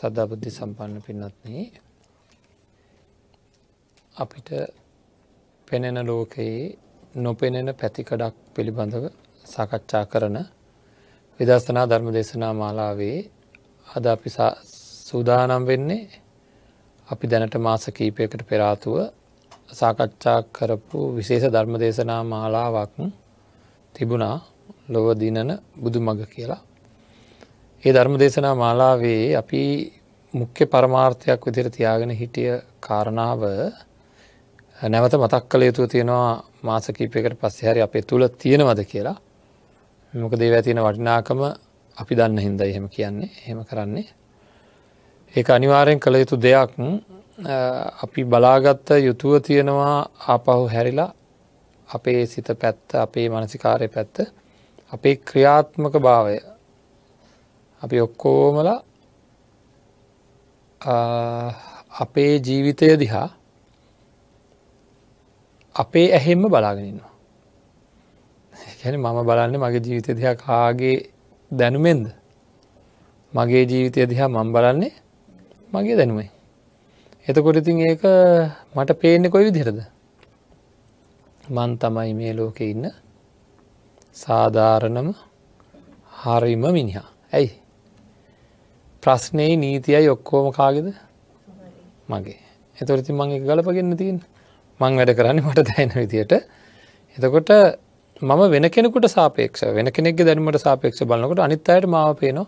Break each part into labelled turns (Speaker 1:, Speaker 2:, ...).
Speaker 1: සදාබුද්ධි සම්පන්න පින්නත්නේ අපිට පෙනෙන ලෝකයේ නොපෙනෙන පැතිකඩක් පිළිබඳව සාකච්ඡා කරන විදස්සනා ධර්ම දේශනා මාලාවේ අද අපි සූදානම් වෙන්නේ අපි දැනට මාස කීපයකට පෙරාතුව සාකච්ඡා කරපු විශේෂ ධර්ම දේශනා මාලාවක් තිබුණා ලොව දිනන බුදු මග කියලා ඒ ධර්ම දේශනා මාලාවේ අපි මුඛ්‍ය පරමාර්ථයක් විදිර තියාගෙන හිටිය කාරණාව නැවත මතක් කළ යුතු තියෙනවා මාසකීපයකට පස්සෙහරි අපේ තුළ තියෙනවද කියලා මොක දේව තියෙන වටිනාකම අපි දන්න හින්ද එහෙම කියන්නේ හෙම කරන්නේ ඒ අනිවාරයෙන් කළ යුතු දෙයක් අපි බලාගත්ත යුතුව තියෙනවා ආපහු හැරිලා අපේ සිත පැත්ත අපේ මනසිකාරය පැත්ත අපේ ක්‍රියාත්මක භාවය අපි ඔක්කෝමල අපේ ජීවිතය දිහා අපේ ඇහෙම්ම බලාගෙනන්නවා. ැන මම බලන්න මගේ ජීවිතය දිහා කාගේ දැනුමෙන්ද. මගේ ජීවිතය දිහා මං බලන්නේ මගේ දැනුමයි. එතකොට ඉතින් ඒක මට පේන්න කොයි විදිරද. මන් තමයි මේ ලෝකෙ ඉන්න සාධාරණම හරිම මිනිහා ඇයි ප්‍රශ්නයේ නීතියයි ඔක්කෝම කාගෙද මගේ එතොරති මං එක ගලපගන්න තින් මං වැඩ කරන්න මට දැන විදියට එතකොට මම වෙන කෙනෙකුට සාපේක්ෂ වෙන කෙනෙක් දැනීමට සාපේක්ෂ බලන්නකොට අනිත් අයට මාව පේනවා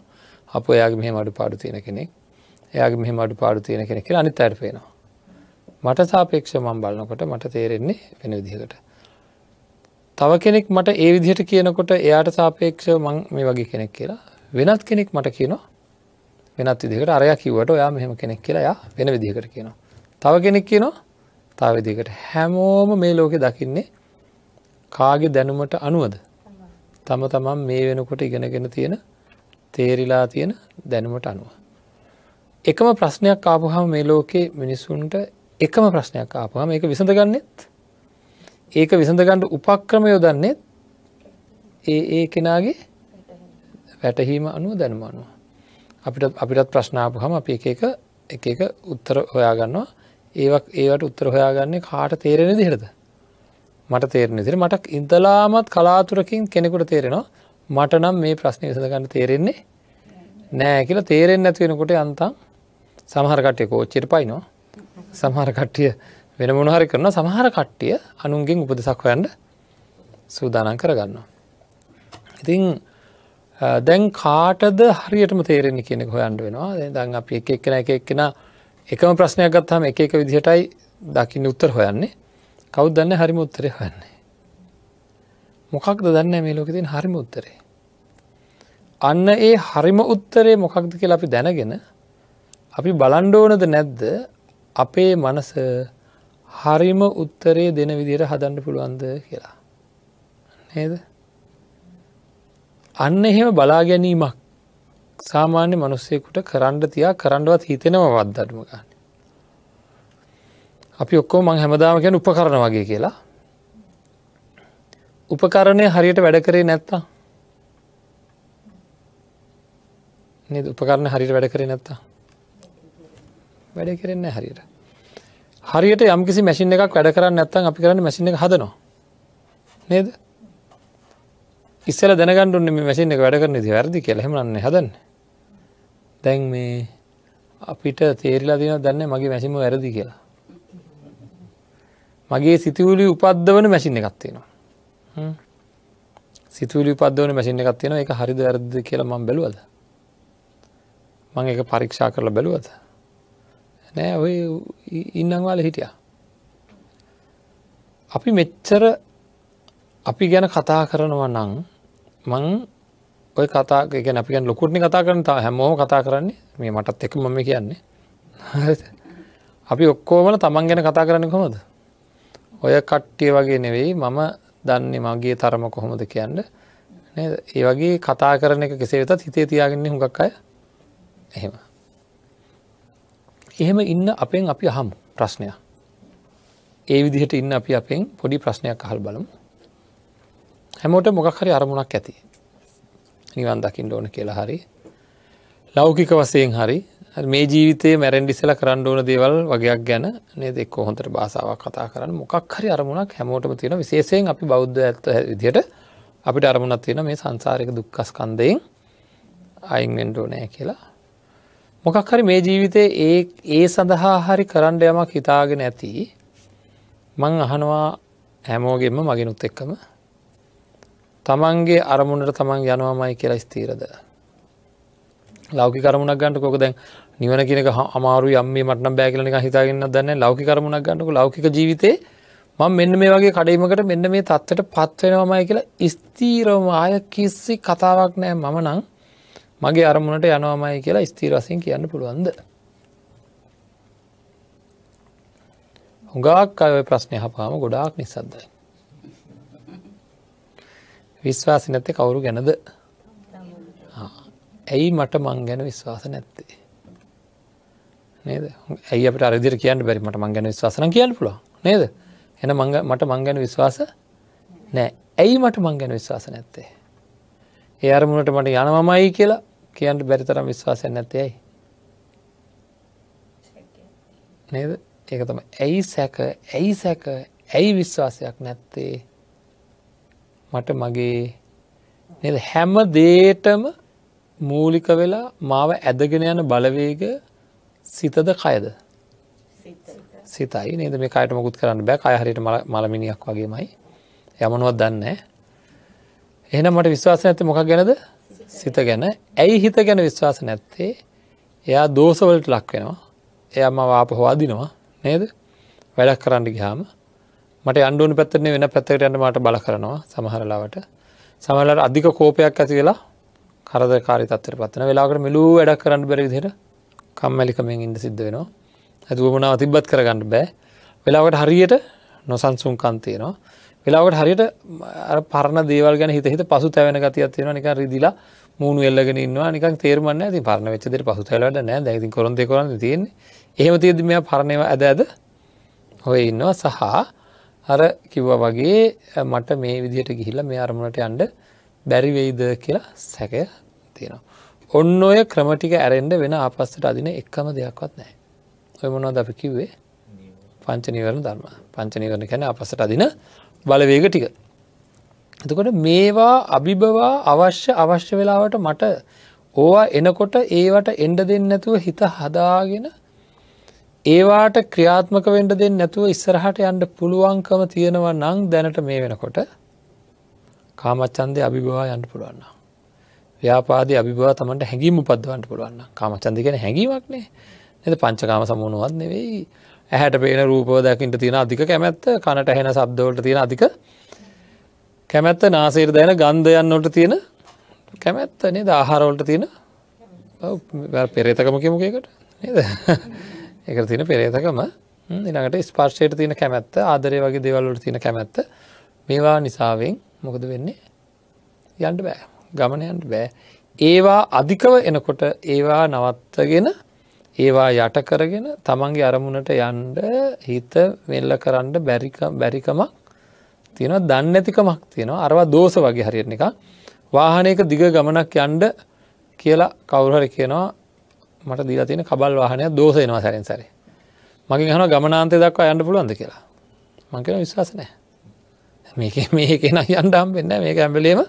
Speaker 1: අප එයාගේ මෙහ මඩු පාඩු තියෙන කෙනෙක් එයාගේ මෙහ මඩු පාඩු තියෙන කෙනෙ කියලා අනිත් අයට පේනවා මට සාපේක්ෂ මං බලන්නකොට මට තේරෙන්නේ වෙන විදිහකට තව කෙනෙක් මට ඒ විදිහට කියනකොට එයාට සාපේක්ෂ මං මේ වගේ කෙනෙක් කියලා වෙනත් කෙනෙක් මට කියනවා වෙනත් විදිකට අරය කිවට ඔයා මෙහෙම කෙනෙක් කියලා යා වෙන විදිහකට කියනවා. තව කෙනෙක් කියනවා තව විදිකට හැමෝම මේ ලෝකෙ දකින්නේ කාගෙ දැනුමට අනුවද. තම තමන් මේ වෙනකොට ඉගෙනගෙන තියෙන තේරිලා තියෙන දැනුමට අනුව. එකම ප්‍රශ්නයක් ආපුහම මේ ලෝකේ මිනිස්සුන්ට එකම ප්‍රශ්නයක් ආපුහම ඒක විසඳගන්නෙත් ඒක විසඳගණ්ඩ උපක්‍රම යොදන්නෙත් ඒ ඒ කෙනාගේ වැටහීම අනුව දැනුම අනුව. අපිට අපිටත් ප්‍රශ්නාපුහම අපි එක එක එක උත්තර හොයාගන්නවා ඒවක් ඒවට උත්තර හොයාගන්නේ කාට තේරෙන දිහෙරද මට තේරෙන දිර මට ඉදලාමත් කලාතුරකින් කෙනෙකුට තේරෙනවා මට නම් මේ ප්‍රශ්නය විසඳගන්න තේරෙන්නේ නෑ කියලා තේරෙන් නැතිවෙනකොට අන්තම් සමහරකටය කෝච්චිට පයිනවා සමහරකට්ටිය වෙන මොනහරි කරන සමහර කට්ටිය අනුන්ගෙන් උපදෙසක් හොයන්ට සූදානන් කරගන්නවා. ඉතිං දැන් කාටද හරියටම තේරෙන කියෙනෙක හොයන්ඩ වෙනවා දන් අප එක එක්කෙන එක එක්කෙන එකම ප්‍රශ්නයක් ගත්හම එක එක විදිහටයි දකින්න උත්තර හොයන්නේ කවුද දන්න හරිම උත්තරය හොයන්නේ මොකක්ද දන්න මේ ලෝකතින් හරිම උත්තරේ අන්න ඒ හරිම උත්තරේ මොකක්ද කියලා අපි දැනගෙන අපි බලන්ඩෝනද නැද්ද අපේ මනස හරිම උත්තරේ දෙන විදියට හදන්න පුළුවන්ද කියලා නේද? අන්න එහෙම බලා ගැනීමක් සාමාන්‍ය මනුස්සයකුට කරන්ඩ තියා කරන්නවත් හිතෙනව වද්දටම ගන්න. අපි ඔක්කෝ මං හැමදාම ගැන උපකරණ වගේ කියලා. උපකරණය හරියට වැඩ කරේ නැත්තා. උපකරණ හරිට වැඩ කරේ නැත්තා. වැඩ කරෙන්න හරියට. හරියට යම්කිසි මැසින් එකක් වැඩ කරන්න නැත්තන් අපි කරන්න මැසින් එක හදනවා. නේද? ඉස්සල දැනගණ්ඩුන්න මේ මැසින් එක වැඩ කරන වැරදි කෙහෙමන්න හදන්න දැන් මේ අපිට තේරලා දෙන දන්න මගේ මැසිම වැරදි කියලා මගේ සිතුවලි උපද්දවන මැසින් එකත්තියෙනවා සිතුවලි උපද්දවන මැසින් එකත්තියෙන එක හරිද වැරද කියලා මං බැලුවද මං එක පරීක්ෂා කරලා බැලුවද නෑ ඔය ඉන්නංවාල හිටිය අපි මෙච්චර අපි ගැන කතා කරනව නං මං ඔය කතා ගැන අපිගන් ලොකුටනි කතා කරන තා හැමෝම කතා කරන්නේ මේ මටත් එක මම කියන්නේ අපි ඔක්කෝමල තමන් ගැන කතා කරන්න කොහොමද ඔය කට්ටිය වගේ නෙවෙයි මම දන්නේ මගේ තරම කොහොමද කියන්න ඒ වගේ කතා කරන එක කෙසේ වෙතත් හිතේ තියාගන්නේ හුඟක් අය එහෙම එහෙම ඉන්න අපෙන් අපි හම් ප්‍රශ්නයක් ඒ විදිහට ඉන්න අපි අපෙන් පොඩි ප්‍රශ්නයක් අහල් බලමු හැමෝට මොගක් හරි අරමුණක් ඇති නිවන් දකිින් ඕන කියලා හරි ලෞකික වසයෙන් හරි මේ ජීවිතේ මැරෙන්ඩිසල කරන්න ඕන දේවල් වගේයක් ගැන නේද එක් හොඳට භාසාාවක් කතා කරන්න මොකක් හරි අරමුණක් හැමෝටම තියෙන විශේෂයෙන් අපි බෞද්ධ ඇත්ත විදියට අපිට අරමුණක් තියෙන මේ සංසාරක දුක්කස්කන්දයෙන් අයින්ෙන්ඩෝ නෑ කියලා මොකක් හරි මේ ජීවිතය ඒ ඒ සඳහා හරි කරන්න යමක් හිතාගෙන ඇති මං අහනවා හැමෝගෙන්ම මගෙනුත් එක්කම තමන්ගේ අරමුණට තමන් යනවාමයි කියලා ස්තීරද. ලෞකි කරමුණක් ගන්නට කොක දැන් නිවන කියනක අමාරු යම්ම මටන බෑගලන හිතාගන්න දන්න ලෞකි කරමුණක් ගන්නක ලෞකික ජීවිතේ මං මෙන්න මේ වගේ කඩීමකට මෙන්න මේ තත්වට පත්වෙනවාමයි කියලා ස්තීරවම ආය කිසි කතාවක් නෑ මම නං මගේ අරමුණට යනවාමයි කියලා ස්තීරසින් කියන්න පුළුවන්ද. හුඟක් අය ප්‍රශ්නය හපාම ගොඩාක් නිසද්දයි. විශ්වාස නැත්තේ කවුරු ගැනද ඇයි මට මං ගැන විශ්වාස නැත්තේ නේද ඇයි අපට අරදිර කියන්න බැරි මට මං ගැන විශ්වාසන කියන්න පුළො නේද එන මට මං ගැන විශ්වාස නෑ ඇයි මට මං ගැන විශ්වාස නැත්තේ ඒ අරමුණට මට යනවමයි කියලා කියන්නට බැරි තරම් විශ්වාසය නැති ඇයි නේද ඒක තම ඇයි සැක ඇයි සැක ඇයි විශ්වාසයක් නැත්තේ මට මගේ නද හැම දේටම මූලික වෙලා මාව ඇදගෙන යන බලවේග සිතද කයද සිතයි නද මේ කායට මුකුත් කරන්න බැක් අයහරිට මලමිනිියක් වගේමයි යමනුවත් දන්න එහෙන මට විශ්වාස නැති මොකක් ගැනද සිත ගැන ඇයි හිත ගැන විශ්වාස නැත්තේ එයා දෝසවලට ලක් වෙනවා එයා මවාප හොවාදිනවා නේද වැඩක් කරන්න ගහාම මට අන්ඩුවන පැත්තරන වෙන පැත්තකට යන්න මට බල කරනවා සමහරලාවට සමහලට අධික කෝපයක් ඇති වෙලා කරද කාරි තත්තර පත්න වෙලාකට මිලූ වැඩක් කරන්න බැරි දිර කම්මැලිකමෙන් ඉන්න සිද්ධ වෙනවා ඇතුවමනාව තිබ්බත් කරගන්න බෑ වෙලාවට හරියට නොසන්සුම් කන්තියනවා වෙලාවට හරියට පරණ දේවල් ගැන හිත හිත පසු තැවෙන ගතියත්වෙන නික රිදිලා මූුණු එල්ලගෙන න්නවා නික තේරමන්න ඇති පරණ වෙච්චදට පසු තැලට නෑ දැති කොරද කරන්න තියෙන්නේ එහෙම තියද මෙ පරණව ඇද ඇද හොය ඉන්නවා සහ අර කිව්වා වගේ මට මේ විදිහට ගිහිල්ල මේ අරමුණට යන්ඩ බැරිවෙයිද කියලා සැකය තියෙනවා. ඔන්න ඔය ක්‍රමටික ඇරෙන්ඩ වෙන අපස්සට අදින එක්කම දෙයක්වත් නෑ. ඔය මොනව දපි කිව්වේ පංචනීවරණ ධර්ම පංචනීවරණ කැන අපසට අදින බලවේග ටික. එතකොට මේවා අභිබවා අවශ්‍ය අවශ්‍ය වෙලාවට මට ඕවා එනකොට ඒවට එන්ඩ දෙන්න නැතුව හිත හදාගෙන ඒවාට ක්‍රියාත්මක වෙන්ඩ දෙන්න නැතුව ඉස්සරහට යන්න පුළුවන්කම තියෙනව නං දැනට මේ වෙනකොට කාමච්චන්දය අභිභවා යන්න පුළුවන්න. ව්‍යාපාද අභිවා තමට හැඟීම උපද්වන්ට පුළුවන්න කාමච්චන්දගෙන හැඟීමක්නේ එද පංචකාම සමුණුවත් නෙවෙයි ඇහැට පේන රූපව දැකින්ට තියෙන අධික කැමැත්ත කනට ඇහෙන සබ්දවලට තියෙන අධික කැමැත්ත නාසේර දැන ගන්ධයන්නට තියෙන කැමැත්තනේ දාහාරවලට තියෙන පෙරේතකම කියමුකකට නද එක තින පෙරේතකම දිනකට ස්පර්ශයට තියෙන කැමැත්ත ආදරය වගේ දෙවල්ලට තියෙන කැමැත්ත මේවා නිසාවෙන් මොකද වෙන්නේ යන්ට බෑ ගමනයන්ට බෑ ඒවා අධිකව එනකොට ඒවා නවත්තගෙන ඒවා යට කරගෙන තමන්ගේ අරමුණට යන්ඩ හිත වෙල්ල කරන්න බැරිකමක් තියෙන දන්නඇතිකමක් තියෙනවා අරවා දෝස වගේ හරිරණ එක වාහනයක දිග ගමනක් යන්ඩ කියලා කවුරහර කියනවා මට දීලා තියෙන කබල් වාහනය දෝසයනවා සැරෙන් සැරේ මගේ හන ගමනාන්තය දක්වා යන්න පුළුවන්ද කියලා මංකෙන විශ්වාස නෑ මේක මේකෙන යන්ඩම් වෙන්න මේක ඇම්බලේම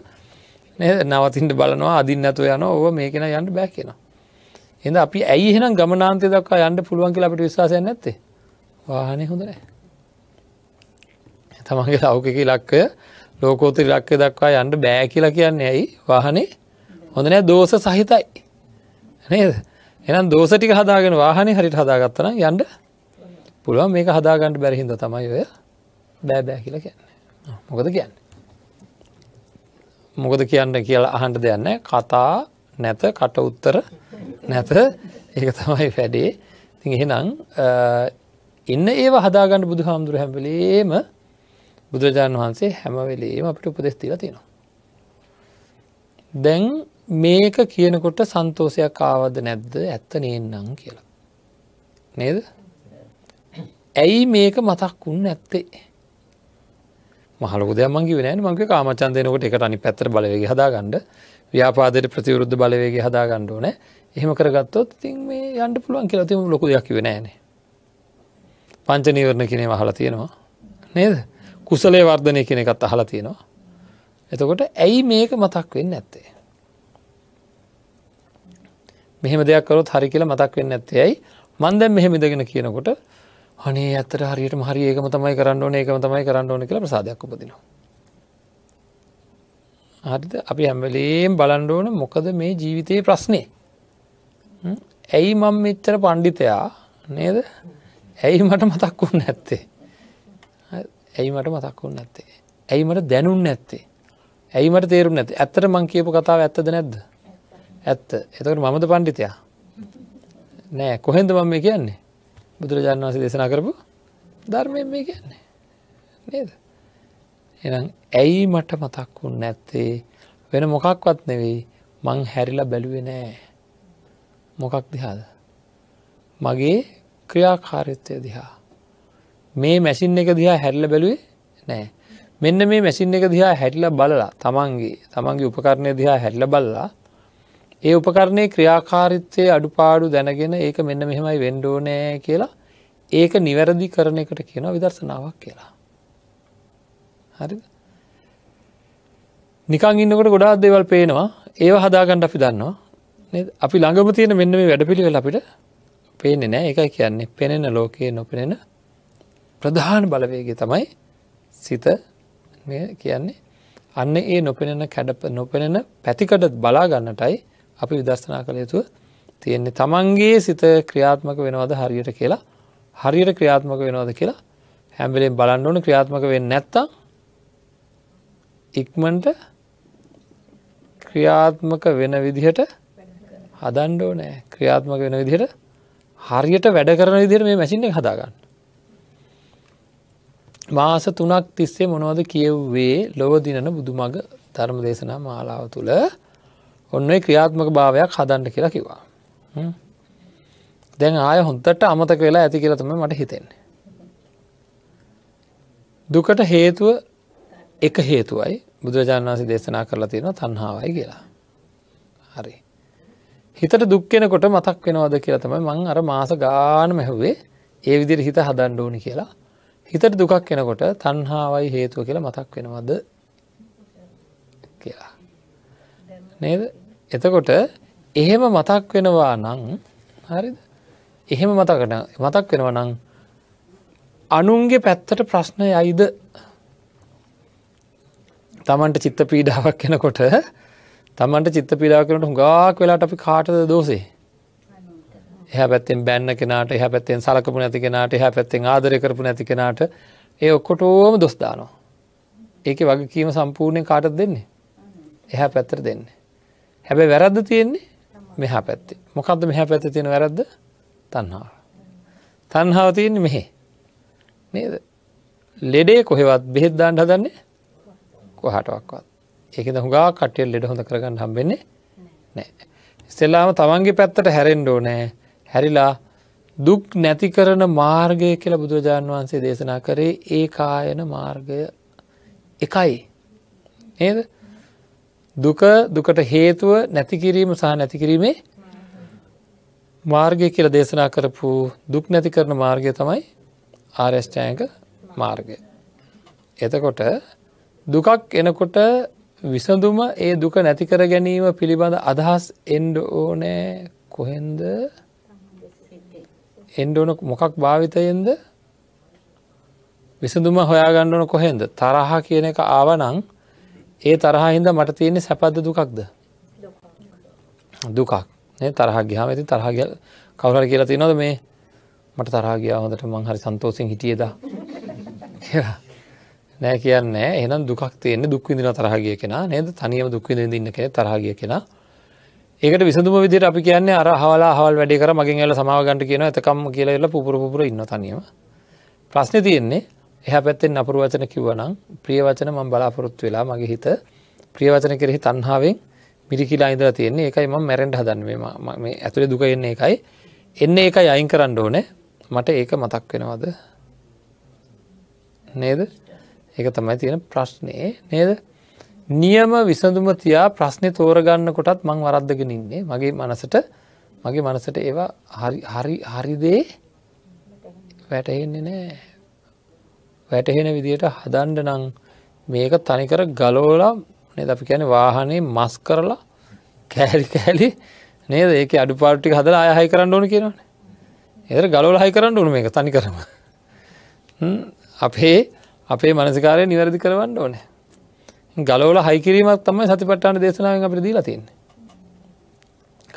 Speaker 1: නවතින්ට බලනවා අදින්නතුව යන ඕ මේකෙන යන්න බෑ කියෙන එඳ අපි ඇයි හෙන ගමනාන්තය දක්වා යන්න පුළුවන් කියලා අපට විශවාසය නැත්තේ වාහනය හොඳනෑ තමන්ගේ ලෞකික ලක්කය ලෝකෝතරි ලක්කය දක්වා යන්න බෑ කියලා කියන්නේ ඇයි වාහනේ හොඳනෑ දෝස සහිතයි නේද එනම් දෝස ටික හදාගෙන වාහනේ හරිට හදාගත්තන යන්ඩ පුළුවන් මේක හදාගන්නට බැරිහිද තමයි ඔය බෑබෑ කියල කියන්නේ මොකද කියන්න මොකද කියන්න කියලා අහන්ට දෙයන්න කතා නැත කට උත්තර නැත ඒක තමයි වැඩේ ති එහෙනම් ඉන්න ඒ හදාගන්න බුදු හාමුදුර හැම්පලේම බුදුරජාණන් වහන්සේ හැමවෙලේම අපිට උපදෙස් තිීලා තියෙනවා දැන් මේක කියනකොට සන්තෝෂයක් ආවද නැද්ද ඇත්ත නේන්නම් කියලා. නේද? ඇයි මේක මතක් වුන් ඇත්තේ? මහලොකු දෙයක් මං කිව්වේ නෑනේ මං කිය කාමචන්දේනකොට එකට අනිත් පැත්තට බලවේගය හදාගන්න ව්‍යාපාදයට ප්‍රතිවිරුද්ධ බලවේගය හදාගන්න ඕනේ. එහෙම කරගත්තොත් ඉතින් මේ යන්න පුළුවන් කියලා තිබුණු ලොකු දෙයක් කිව්වේ නෑනේ. පංච නීවරණ කියන ඒවා අහලා තියෙනවා. නේද? කුසලයේ වර්ධනය කියන එකත් අහලා තියෙනවා. එතකොට ඇයි මේක මතක් වෙන්නේ නැත්තේ? මෙහෙම දෙයක් කරොත් හරි කියලා මතක් වෙන්න ඇත්තයයි මන්දැම් මෙහෙම ඉදගෙන කියනකොට හනේ ඇතර හරියට හරි ඒකම තමයි කරන්න ඕන ඒකම තමයි කරන්න ඕන කියලා ප්‍රසාධයක් උපදිනවා. හරිද අපි හැම්වලේම් බලන්ඩ ඕන මොකද මේ ජීවිතයේ ප්‍රශ්නේ. ඇයි මං මෙච්චර පණ්ඩිතයා නේද ඇයි මට මතක් වුන්න ඇත්තේ ඇයි මට මතක් වුන්න ඇත්තේ ඇයි මට දැනුන් ඇත්තේ ඇයි මට තේරුම් නැති ඇත්තට මං කියපු කතාව ඇත්තද නැද්ද ඇත්ත එතකට මමද පණ්ඩිතයා නෑ කොහෙන්ද මම මේ කියන්නේ බුදුරජාණන් වහන්සේ දේශනා කරපු ධර්මයෙන් මේ කියන්නේ නේද එනම් ඇයි මට මතක් වුන් නැත්තේ වෙන මොකක්වත් නෙවෙයි මං හැරිලා බැලුවේ නෑ මොකක් දිහාද මගේ ක්‍රියාකාරිත්වය දිහා මේ මැසින් එක දිහා හැරිල බැලුවේ නෑ මෙන්න මේ මැසින් එක දිහා හැටිල බලලා තමන්ගේ තමන්ගේ උපකරණය දිහා හැටිල බල්ලා ඒ උපකරණය ක්‍රියාකාරිත්වය අඩුපාඩු දැනගෙන ඒක මෙන්න මෙහෙමයි වෙන්ඩෝනෑ කියලා ඒක නිවැරදි කරන එකට කියන විදර්ශනාවක් කියලා. හරි නිකං ඉන්නකට ගොඩාත් දෙවල් පේනවා ඒව හදාගණ්ඩ අපි දන්නවා අපි ළඟම තියෙන මෙන්න මේ වැඩ පිළිවෙල අපිට පේනෙ නෑ එකයි කියන්නේ පෙනෙන ලෝකයේ නොපෙනෙන ප්‍රධාන බලවේගේ තමයි සිත කියන්නේ අන්න ඒ නොපෙනෙන කැඩ නොපෙනෙන පැතිකඩත් බලාගන්නටයි අපි විදර්ශනා කළ යුතුව තියෙන්නේ තමන්ගේ සිත ක්‍රියාත්මක වෙනවද හරියට කියලා හරියට ක්‍රියාත්මක වෙනවද කියලා හැම්බලෙන් බලන්න ඕන ක්‍රියාත්මක වෙන්න නැත්තම් ඉක්මන්ට ක්‍රියාත්මක වෙන විදිහට හදන්ඩෝ නෑ ක්‍රියාත්මක වෙන විදිහට හරියට වැඩ කරන විදිර මේ මැසින් එක හදාගන්න මාස තුනක් තිස්සේ මොනවද කියව්වේ ලොව දිනන බුදුමග ධර්ම දේශනා මාලාව තුළ ඔන්න ක්‍රියාත්මක භාවයක් හදන්න කියලා කිවා. දැන් ආය හොන්තට අමතක වෙලා ඇති කියලතම මට හිතෙන්නේ. දුකට හේතුව එක හේතුවයි බුදුරජාණන් වන්සේ දේශනා කරලා තියෙන තන්හාවයි කියලා. හරි. හිතට දුක්කෙනකොට මතක් වෙනවද කියලතම මං අර මාස ගාන මැහුවේ ඒ විදිරි හිත හදන්ඩ ඕනි කියලා හිතට දුකක් කෙනකොට තන්හාවයි හේතුව කියලා මතක් වෙනවද කියලා. නේද එතකොට එහෙම මතක් වෙනවා නං හරිද එහෙම මතකට මතක් වෙනව නං අනුන්ගේ පැත්තට ප්‍රශ්නය අයිද තමන්ට චිත්ත පීඩාවක් කෙනකොට තමන්ට චිත්ත පීඩාව කෙනට හුඟක් වෙලාට අපි කාටද දෝසේ එහ පැත්තෙන් බැන්න කෙනට එහ පැත්තෙන් සලකපු නැති කෙනට එහ පැත්තෙන් ආදරය කරපු නැති කෙනට ඒ ඔක්කොටෝම දොස්දානවා ඒක වගකීම සම්පූර්ණය කාටත් දෙන්නේ එහ පැත්තර දෙන්නේ හැබැ වැරද්ද තියෙන්නේ මෙහා පැත්තේ මොකක්ද මෙහ පැත්ත තියෙන වැරද්ද තන්හා. තන්හාාව තියෙන්නේ මෙහෙ නේද ලෙඩේ කොහෙවත් බෙහෙද්දාන්න හදන්නේ කොහටක්වත් ඒක හුගා කටියල් ලෙඩ හොඳ කරගන්න හම්බෙන්නේ නෑ ඉස්සෙල්ලාම තමන්ගේ පැත්තට හැරෙන්ඩෝ නෑ හැරිලා දුක් නැති කරන මාර්ගය කියලා බුදුරජාණන් වහන්සේ දේශනා කරේ ඒ කායන මාර්ගය එකයි නේද දුක දුකට හේතුව නැති කිරීම සහ නැති කිරීමේ මාර්ගය කියලා දේශනා කරපු දුක් නැති කරන මාර්ගය තමයි ආර්ෂ්ටයක මාර්ගය. එතකොට දුකක් එනකොට විසඳුම ඒ දුක නැතිකර ගැනීම පිළිබඳ අදහස් එන්ඩ ඕනෑ කොහෙන්ද එන්ඩෝන මොකක් භාවිතයෙන්ද විසඳුම හොයාගන්නවන කොහෙන්ද තරහා කියන එක ආවනං ඒ තරහා හින්ද මට තියෙන්නේ සැපද්ද දුකක්ද දුකක් තරහ ගියාම ඇති තරහ ගිය කවුරට කියලා තියනොද මේ මට තරහ ගියා හොඳට මං හරි සන්තෝසින් හිටියද කියලා නෑ කියන්නේ එහෙනම් දුකක් තියෙන්නේ දුක් විඳින තරහ ගිය කෙනා නේද තනියම දුක් විඳින ඉන්න කෙනෙක් තරහ ගිය කෙනා ඒකට විසඳුම විදිහට අපි කියන්නේ අර අහවලා අහවල් වැඩේ කර මගෙන් ඇවිල්ලා සමාව ගන්න කියනවා එතකම් කියලා ඉල්ල පුපුර පුපුර ඉන්න තනියම ප්‍රශ්නේ තියෙන්නේ එහ පැත්තෙන් අපරු වචන කිව්වනම් ප්‍රියවචන මං බලාපොරොත්තු වෙලා මගේ හිත ප්‍රියවචන කෙරෙහි තන්හාාවෙන් මිරිකිලා ඉඳර තියන්නේ එකයි ම මැරෙන්ට හදන්වීම මේ ඇතුළේ දුක එන්නේ එකයි එන්න එක අයින් කරන්න ඕනේ මට ඒක මතක් වෙනවද නේද ඒක තමයි තියෙන ප්‍රශ්නය නේද නියම විසඳුම තියා ප්‍රශ්නය තෝරගන්න කොටත් මං වරද්දගෙන ඉන්නේ මගේ මනසට මගේ මනසට ඒවා හරිදේ වැටහෙන්නේ නෑ වැටහෙන විදියට හදන්ඩ නං මේක තනිකර ගලෝලා නද අපි කැන වාහනේ මස් කරලා කෑලි කෑලි නේද ඒක අඩුපාටි හදලා අයහයි කරන්න ඕන කියරන එදර ගලෝල හයි කරන්න ඕන මේක තනි කරම අපේ අපේ මනසිකාරය නිවැරදි කරවන්න ඕනෑ ගලෝල හයිකිරීමක් තමයි සතිපට්ටාන දේශනාවෙන් අපට දී ලතින්න.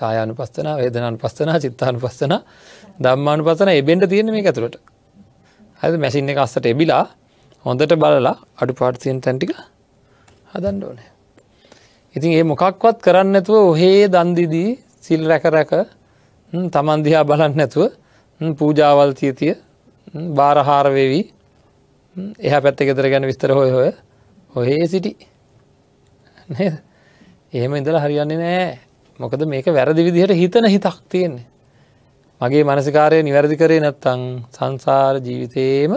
Speaker 1: කායනු පස්සන වේදනන් පස්සන චිත්තානු පස්සන දම්මානු පසන එබෙන්ට තියෙන මේ ඇතුළට ඇද මැසින් එක අස්සට එබිලා හොඳට බලලා අඩු පාටසියෙන් තැන්ටික හදන්න ඕනේ. ඉතින් ඒ මොකක්වත් කරන්න නැතුව ඔහේ දන්දිදී සිල් රැකරැක තමන්දිහා බලන්න නැතුව පූජාවල් තියතිය බාරහාරවෙවී එහ පැත්ත ගෙදර ගැන විස්තර හොය හොය ඔහේ සිටි එහෙම ඉඳලා හරියන්නේ නෑ මොකද මේක වැරදි විදිහට හිතන හිතක් තියෙන්නේ මගේ මනසිකාරය නිවැරදි කරේ නැත්තං සංසාර ජීවිතයේම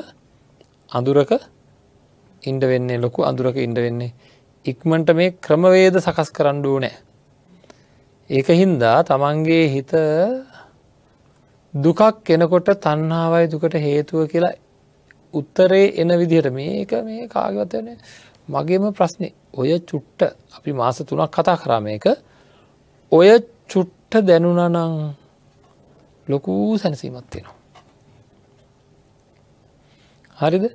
Speaker 1: අඳුරක ඉන්ඩ වෙන්නේ ලොකු අඳුරක ඉන්ඩ වෙන්නේ ඉක්මට මේ ක්‍රමවේද සකස් කරණ්ඩුව නෑ ඒක හින්දා තමන්ගේ හිත දුකක් එනකොට තන්නාවයි දුකට හේතුව කියලා උත්තරේ එන විදිහට මේක මේ කාගවතන මගේම ප්‍රශ්නේ ඔය චුට්ට අපි මාස තුනක් කතා කරාම එක ඔය චුට්ට දැනුනනං ලොකූ සැනසීමත් තියෙනවා. හරිද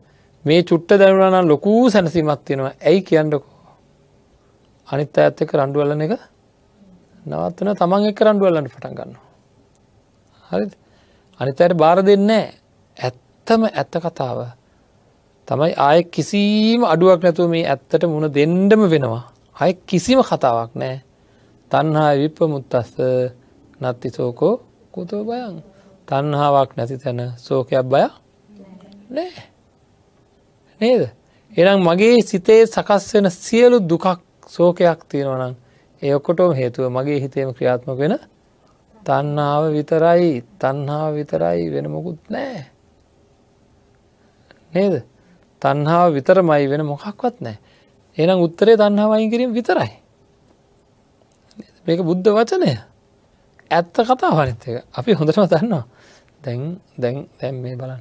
Speaker 1: මේ චුට්ට දැනුනානම් ලොකූ සැනසීමත් තියෙනවා ඇයි කියන්නකෝ අනිත් ඇත්ත එක රණ්ඩුවල්ලන එක නවත්වන තමන් එක රණ්ඩුවල්ලන්න පටන් ගන්න. හරි අනිත් අයට බාර දෙන්නේ ඇත්තම ඇත්ත කතාව තමයි ආය කිසිීම අඩුවක් නැතුව මේ ඇත්තට මුණ දෙන්ඩම වෙනවා අය කිසිම කතාවක් නෑ තන්හා විප්ප මුත්තස්ස නත්තිසෝකෝ අසක්කුතෝ බයන් තන්හාාවක් නැති තැන සෝකයක් බය නෑ නේද එනම් මගේ සිතේ සකස් වෙන සියලු දුකක් සෝකයක් තියෙනවනම් ඒඔකොටෝම හේතුව මගේ හිතේම ක්‍රියාත්මක වෙන තන්නාව විතරයි තන්හාාව විතරයි වෙන මොකුත් නෑ නේද තන්හාාව විතරමයි වෙන මොකක්වත් නෑ එනම් උත්තරේ තන්හාවයින් කිරීම විතරයි මේක බුද්ධ වචනය ඇත්ත කතා හරිතක අපි හොඳටම දන්නවා දැන් දැන් දැන් මේ බලන්න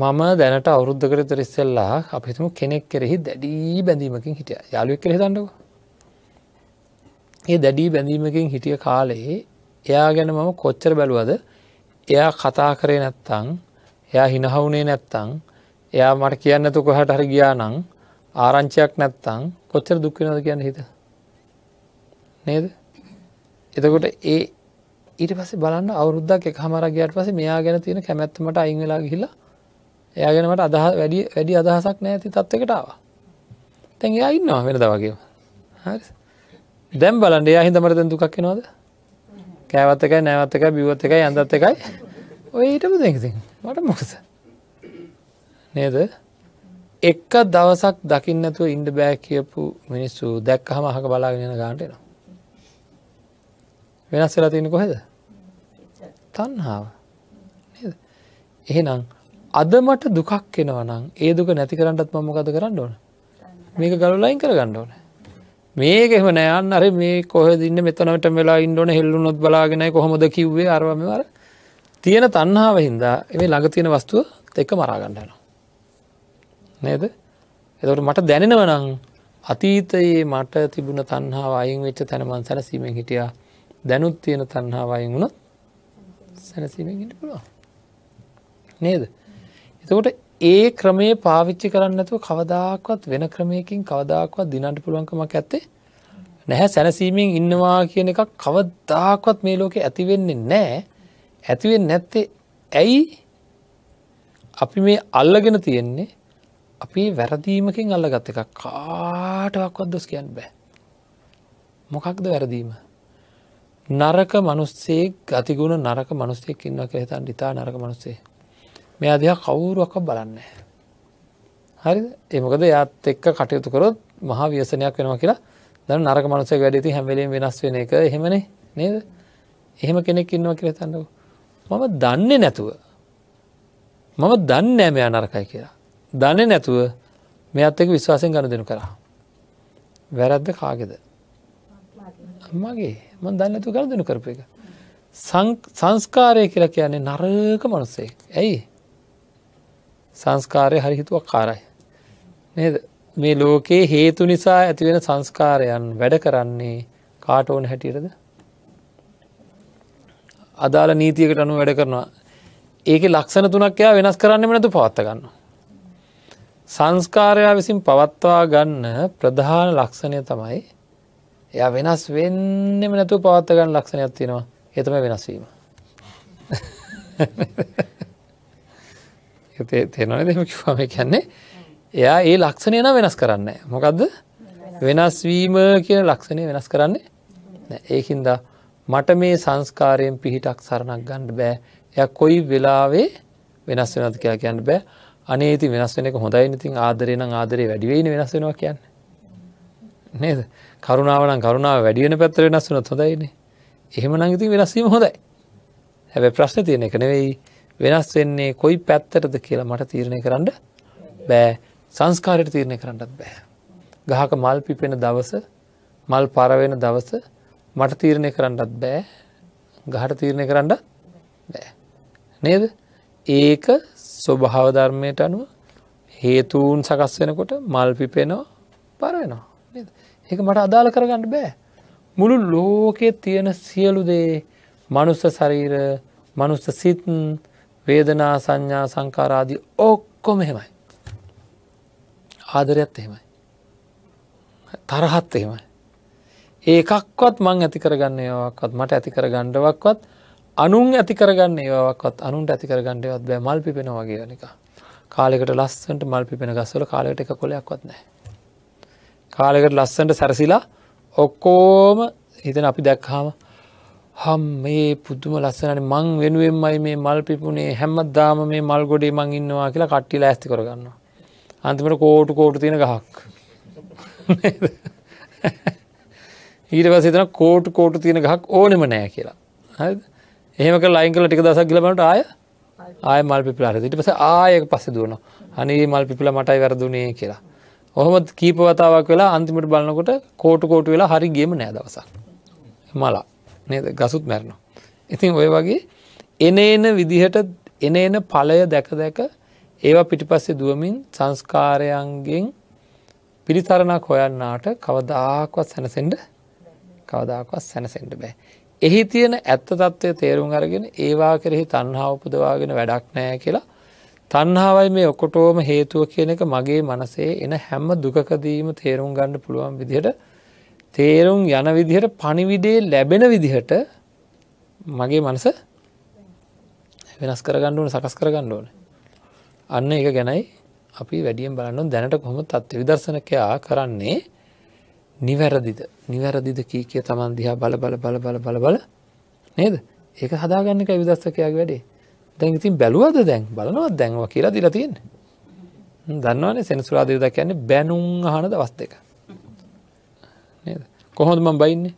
Speaker 1: මම දැනට අවුද්ධකර තරිස්සෙල්ලා අපිතුම කෙනෙක් කෙරෙහි දැඩී බැඳීමකින් හිටිය යාලුවක් කෙරෙ දන්නක ඒ දැඩී බැඳීමකින් හිටිය කාලයේ එයා ගැන මම කොච්චර බැලුවද එයා කතා කරේ නැත්තං එයා හිනහවුනේ නැත්තං එයා මට කියන්න තුකොහට හර ගියා නං ආරංචයක් නැත්තං කොච්චර දුක්වෙනද කියන්න හිතා නේද එතකොට ඒ ඊට පස්සේ බලන්න අවුරුද්දක් එක හමරගයට පස මෙයා ගැන තියෙන කැමැත්තමට අයින් වෙලා ගිහිලා එයා ගැනමට අදහ වැඩි වැඩි අදහසක් නෑති තත්වකටාව තැන් එයා ඉන්නවා වෙනද වගේ හරි දැම් බලන්ඩ එයා හිතමට දැන් දුකක් නෝද කෑවත් එකයි නෑවත් එකයි බිවොත් එකයි අන්දත් එකයි ඔය ඊටම දෙකති මට මොකස නේද එක්ක දවසක් දකින්නතුව ඉන්ඩ බෑ කියපු මිනිස්සු දැක්ක හම අහක බලාගෙන ගාන්ටනවා වෙනස් වෙලා තියෙන කොහෙද? තණ්හාව. නේද? එහෙනම් අද මට දුකක් එනවා නම් ඒ දුක නැති කරන්නත් මම මොකද කරන්න ඕන? මේක ගලවලා අයින් කරගන්න ඕන. මේක එහෙම නෑ යන්න අර මේ කොහෙද ඉන්නේ මෙතනට වෙලා ඉන්න ඕන හෙල්ලුනොත් බලාගෙනයි කොහොමද කිව්වේ අරව මෙව අර තියෙන තණ්හාව හින්දා මේ ළඟ තියෙන වස්තුව එක මරා ගන්න යනවා. නේද? එතකොට මට දැනෙනවා නම් අතීතයේ මට තිබුණ තණ්හාව අයින් වෙච්ච තැන මං සැලසීමෙන් හිටියා. දැනුත් තියෙන තන්හාාවයෙන් වුණොත් සැනසීමෙන් ඉට පුළුවන් නේද එතකොට ඒ ක්‍රමේ පාවිච්චි කරන්නතු කවදාක්වත් වෙන ක්‍රමයකින් කවදාක්වත් දිනට පුළුවන්කමක් ඇත්තේ නැහැ සැනසීමෙන් ඉන්නවා කියන එක කවදාක්වත් මේ ලෝකෙ ඇතිවෙන්නේ නෑ ඇතිවෙන් නැත්තේ ඇයි අපි මේ අල්ලගෙන තියෙන්නේ අපි වැරදීමකින් අල්ලගත්ත එක කාටවක්වත් දොස් කියන්න බෑ මොකක්ද වැරදීම නරක මනුස්සේ ගතිගුණ නරක මනුස්සයෙක් ඉන්න කහෙතන් ඉතා නරක මනුස්සේ මෙයා දෙයක් කවුරුවක්ක බලන්න හරි එමකද යත් එක්ක කටයුතු කරොත් මහා ව්‍යසනයක් වෙනවා කියලා දන්න නරක මනුසේ වැඩති හැමලීම වෙනස් වෙන එක එහෙමනේ නේද එහෙම කෙනෙක් ඉන්නවා කියලා තන්නකු මම දන්නේ නැතුව මම දන්නෑ මෙයා නරකයි කියලා දන්නේ නැතුව මෙ අත් එක විශ්වාසයෙන් ගණ දෙනු කරා වැරැද්ද කාගෙද මගේ මන් දන්නතු ගල්දනු කරපු එක. සංස්කාරය කියලා කියන්නේ නරක මනුස්සේ. ඇයි සංස්කාරය හරිහිතුවක් කාරයි. නේද මේ ලෝකයේ හේතු නිසා ඇතිවෙන සංස්කාරයන් වැඩ කරන්නේ කාට ඕන හැටියටද. අදාළ නීතියකට අනු වැඩ කරනවා. ඒක ලක්ෂණ තුනක්යා වෙනස් කරන්නෙම නැතු පවත්තගන්න. සංස්කාරයා විසින් පවත්වා ගන්න ප්‍රධාන ලක්ෂණය තමයි එය වෙනස් වෙන්නෙම නැතුව පවත්තගන්න ලක්ෂණයක් තියෙනවා එතම වෙනස්වීම තේනන දෙම කිවාම කියන්නේ එයා ඒ ලක්ෂණය න වෙනස් කරන්න මොකක්ද වෙනස්වීම කියන ලක්ෂණය වෙනස් කරන්නේ ඒකින්ද මට මේ සංස්කාරයෙන් පිහිටක් සරණක් ගණ්ඩ බෑ එය කොයි වෙලාවේ වෙනස් වෙනද කියලා කියන්න බෑ අනේති වෙනස් වෙන එක හොඳයි ඉතින් ආදරේන ආදරේ වැඩිවෙන වෙනස් වෙනවා කියන්න නේද කරුණාවන කරුණාව වැඩියන පැත්තර වෙනස් වනත් හොඳයිනේ එහෙම නංගති වෙනස්වීම හොඳයි හැබැ ප්‍රශ්න තියෙන එක නෙවෙයි වෙනස් වෙන්නේ කොයි පැත්තරද කියලා මට තීරණය කරන්න බෑ සංස්කාරයට තීරණය කරන්නත් බෑ ගහක මල් පිපෙන දවස මල් පරවෙන දවස මට තීරණය කරන්නත් බෑ ගහට තීරණය කරන්නත් බෑ නේද ඒක ස්වභාවධර්මයට අනුව හේතුූන් සකස් වෙනකොට මල් පිපෙනෝ පරවෙනවා ඒක මට අදාළ කරගන්න බෑ. මුළු ලෝකෙ තියෙන සියලු දේ මනුස්ස සරීර මනුස්ස සිතන් වේදනා සංඥා සංකාරාදී ඔක්කොම එහෙමයි. ආදරයත් එහෙමයි. තරහත් එහෙමයි. ඒකක්වත් මං ඇති කරගන්න ඒවක්වත් මට ඇති කරගණ්ඩවක්වත් අනුන් ඇති කරගන්න ඒවක්වත් අනුන්ට ඇති කරගණ්ඩවත් බෑ මල් පිපෙන වගේ නික කාලෙකට ලස්සට මල් පිපෙන ගස්සල කාලෙට එක කොලයක්වත් නෑ. කාලෙකට ලස්සන්ට සැරසිලා ඔක්කෝම හිතන අපි දැක්හාම හම් මේ පුදුම ලස්සනට මං වෙනුවෙන්මයි මේ මල් පිපුණේ හැමදාම මේ මල් ගොඩේ මං ඉන්නවා කියලා කට්ටිලා ඇස්ති කරගන්න අන්තිමට කෝටු කෝටු තියෙන ගහක් ඊට පසිතන කෝටු කෝටු තියෙන ගහක් ඕනෙම නෑ කියලා එහෙමක ලයිංකල ටික දසක් ගලබට ආය ආය මල් පිපිලාට ඉට පස ආයක පස්ස දුවන අනේ මල් පිපිල මටයි වැරදුනේ කියලා ඔහොමත් කීප වතාවක් වෙලා අන්තිමට බලනකොට කෝටු කෝටු වෙලා හරි ගියම නෑ දවසක් මලා නේද ගසුත් මැරනවා. ඉතින් ඔය වගේ එන එන විදිහට එන එන පලය දැක දැක ඒවා පිටිපස්සේ දුවමින් සංස්කාරයන්ගෙන් පිරිතරණක් හොයන්නාට කවදාක්වත් සැනසෙන්ඩ කවදාක්වත් සැනසෙන්ඩ බෑ. එහි තියෙන ඇත්ත තත්ත්වය තේරුම් අරගෙන ඒවා කෙරෙහි තන්හා උපදවාගෙන වැඩක් නෑ කියලා තණ්හාවයි මේ ඔකොටෝම හේතුව කියන එක මගේ මනසේ එන හැම දුකදීම තේරුම් ගණ්ඩ පුළුවන් විදිහට තේරුම් යන විදිහට පණිවිඩේ ලැබෙන විදිහට මගේ මනස වෙනස් කරගණ්ඩුවන සකස් කරගන්න ඕන. අන්න එක ගැනයි අපි වැඩියෙන් බලන්නු දැනට කොහොම තත්ව විදර්ශනකයා කරන්නේ නිවැරදිද නිවැරදිද කී කිය තමන් දිහා බල බල බල බල බල බල නේද ඒක හදාගන්න එක විදස්සකයක් වැඩේ දැන් ඉතින් බැලුවද දැන් බලනවත් දැන්වා කියලා දිලා තියෙන දන්නවන සෙනසුරාදයද කියන්නේ බැනුම් අහන දවස් දෙක කොහොඳ මම බයින්නේ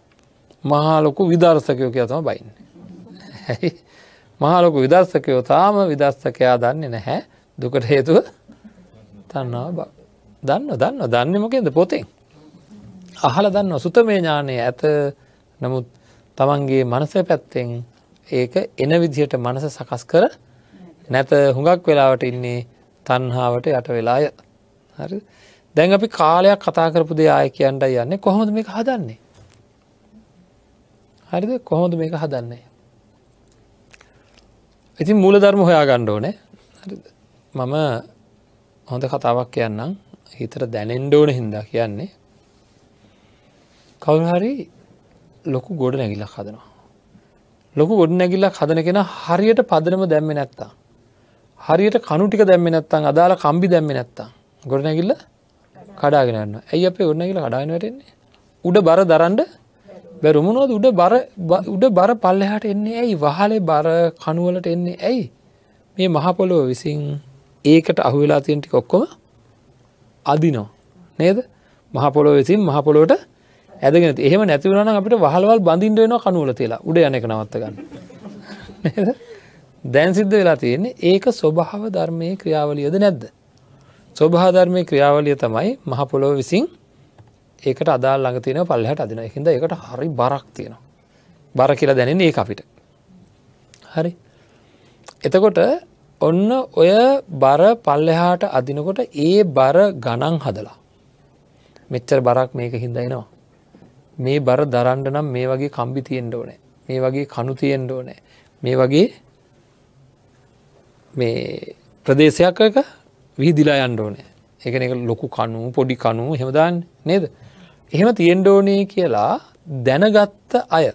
Speaker 1: මහාලොකු විදර්ශකයෝ කිය තම බයින්න ඇයි මහාලොකු විදර්ශකයෝ තාම විදර්ශකයා දන්නේ නැහැ දුකට හේතුව තන්නවා බක් දන්න දන්න දන්නමකෙද පොතෙන් අහල දන්න සුතමේ ඥානය ඇත නමුත් තමන්ගේ මනස පැත්තෙන් ඒක එන විදිහට මනස සකස් කර නැත හුඟක් වෙලාවට ඉන්නේ තන්හාාවට යට වෙලාය හරි දැන් අපි කාලයක් කතා කරපු දෙ ආය කියන්ට යන්නේ කොහොමද මේක හදන්නේ හරිද කොහොමද මේක හදන්නේ ඉතින් මූල ධර්ම හොයා ගණ්ඩෝනේ මම හොඳ කතාවක් කියන්නම් හිතර දැනෙන්ඩෝන හින්දා කියන්නේ කවුහරි ලොකු ගොඩ නැගිලක් හදනවා ලොකු ගොඩනැගිල්ලක් හදන කෙන හරියට පදනම දැම්ම නැත්තා. හරියට කනුටික දැම්ම නැත්තං අදාළ කම්බි දැම්ම නැත්තං ගොඩනැගිල්ල කඩාගෙනන්න ඇයි අපේ ගොඩනැගිල කඩාගෙනටෙන්නේ උඩ බර දරන්ඩ බැරුමුණොද උඩ බර උඩ බර පල්ලෙහට එන්නේ ඇයි වහලේ බර කනුවලට එන්නේ ඇයි මේ මහපොලොව විසින් ඒකට අහුවෙලා තියෙන්ටි කොක්කොම අදිනෝ නේද මහපොලොව විසින් මහපොලොවට ඇදගෙන එහෙම නැතිවරන අපිට වහලවල් බඳින්ඩ වෙන කනුවල තිලා උඩ යන එක නවත්තගන්න දැන් සිද්ධ වෙලා තියෙන්නේ ඒක ස්වභාව ධර්මය ක්‍රියාවලියද නැද්ද. ස්වභාධර්මය ක්‍රියාවලිය තමයි මහපොලොව විසින් ඒකට අදා ළඟ තියෙන පල්ලහට අදින හිද එකට හරි බරක් තියෙනවා. බර කියලා දැනෙන ඒ අපිට. හරි එතකොට ඔන්න ඔය බර පල්ලෙහාට අදිනකොට ඒ බර ගණන් හදලා මෙච්චර බරක් මේක හින්දයිනවා මේ බර දරන්න නම් මේ වගේ කම්බි තියෙන්න ඕනේ. මේ වගේ කණු තියෙන්න ඕනේ. මේ වගේ මේ ප්‍රදේශයක් එක විහිදිලා යන්න ඕනේ. ඒ කියන්නේ ලොකු කණු, පොඩි කණු එහෙම දාන්නේ නේද? එහෙම තියෙන්න ඕනේ කියලා දැනගත්ත අය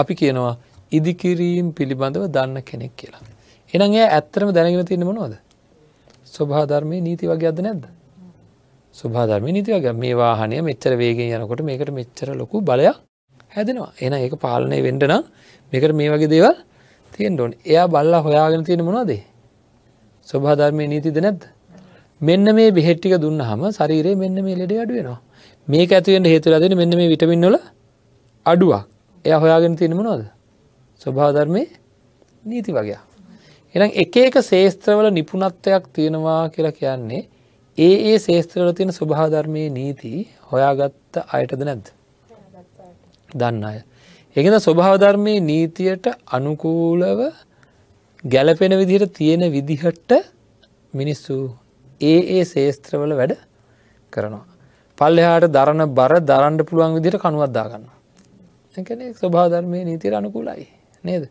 Speaker 1: අපි කියනවා ඉදිකිරීම් පිළිබඳව දන්න කෙනෙක් කියලා. එනගේ ඇත්තරම දැනගෙන තියෙන මොනවද? ස්වභාධර්මය නීති වගේ අද නැද්ද? සුභාධර්මය නිතිවගේ මේ වාහනය මෙච්චර වේගෙන් යනකොට මේකට මෙච්චර ලොකු බලයක් හැදෙනවා එන ඒක පාලනය වෙන්ඩන මේකට මේ වගේ දේවල් තියෙන් ඩොන් එයා බල්ලා හොයාගෙන තියෙන මොනවාදේ ස්වභාධර්මය නීතිද නැද්ද මෙන්න මේ බෙහෙට්ටික දුන්න හම සරීරේ මෙන්න මේ ලෙඩ අඩුවෙනවා මේක ඇතිවෙන්ට හේතුරදෙන මෙන්න මේ විටමින්නොල අඩුවක් එය හොයාගෙන තියෙන මොනවද ස්වභාධර්මය නීති වගේ එනම් එක එක සේස්ත්‍රවල නිපුණත්වයක් තියෙනවා කියලා කියන්නේ ඒ ඒ ශේත්‍රවල තියෙන ස්වභාධර්මය නීති හොයාගත්ත අයටද නැද්ද දන්න අය. එකද ස්වභාධර්මය නීතියට අනුකූලව ගැලපෙන විදිහට තියෙන විදිහට මිනිස්සු ඒ ඒ ශේස්ත්‍රවල වැඩ කරනවා. පල්ලෙහාට දරණ බර දරන්ඩ පුළුවන් විදිට කනුවත්දාගන්න. එකන ස්වභාධර්මය නීතිර අනුකූලයි නේද.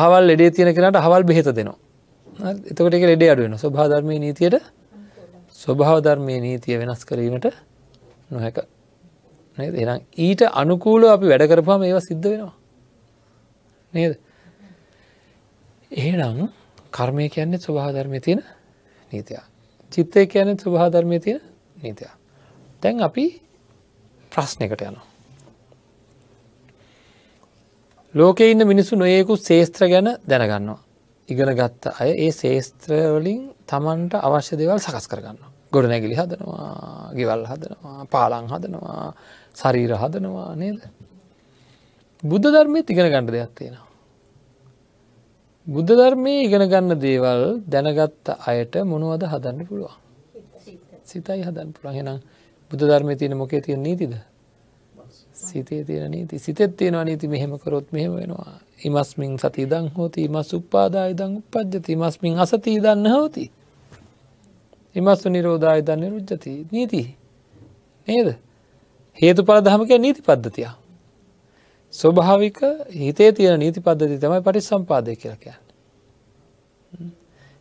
Speaker 1: අහවල් ලෙඩේ තියෙන කෙනට හවල් බෙහෙත දෙනවා. එතකට එක ලෙඩේ අඩුවෙන ස්වභාධර්මය නීතියට ස්වභාව ධර්මය නීතිය වෙනස් කරීමට නොහැක එනම් ඊට අනුකූල අපි වැඩ කරපාම ඒව සිද්ධ වෙනවා නේද එහෙනම් කර්මය කියන්නේ ස්වභාධර්මය තියෙන නීතියා චිත්තය කියන්නේ ස්වභාධර්මය තියෙන නීතියා තැන් අපි ප්‍රශ්නකට යනවා ලෝකෙ ඉන්න මිනිස්සු නොයෙකු සේස්ත්‍ර ගැන දැනගන්නවා ඉගෙන ගත්ත අය ඒ ශේස්ත්‍රවලින් තමන්ට අවශ්‍ය දෙවල් සකස් කරගන්න. ගොඩනැගිලි හදනවා ගෙවල් හදනවා පාලං හදනවා සරීර හදනවා නේද. බුද්ධ ධර්මය ඉගෙන ගණඩ දෙයක් තියෙනවා. බුද්ධ ධර්මය ඉගෙන ගන්න දේවල් දැනගත්ත අයට මොනුවද හදන්න පුළුවන්. සිතයි හදන් පුළන් හෙනම් බුද්ධ ධර්මය තියෙන මොකේ තියෙන නීතිද. සිතේ තියෙන නීති සිතෙත් තියෙනවා නීති මෙහෙම කරොත් මෙහෙම වෙනවා ඉමස්මින් සති දං හෝති මස් උපාදාය දං උපද්ජති මස්මින් අසතිී දන්න හෝති ඉමස්සු නිරෝධය දන්න රුද්ජති නීති නේද හේතු පල දහමක නීති පද්ධතියා ස්වභාවික හිතේ තියෙන නීති පද්ධති තමයි පරි සම්පාදය කියලකයන්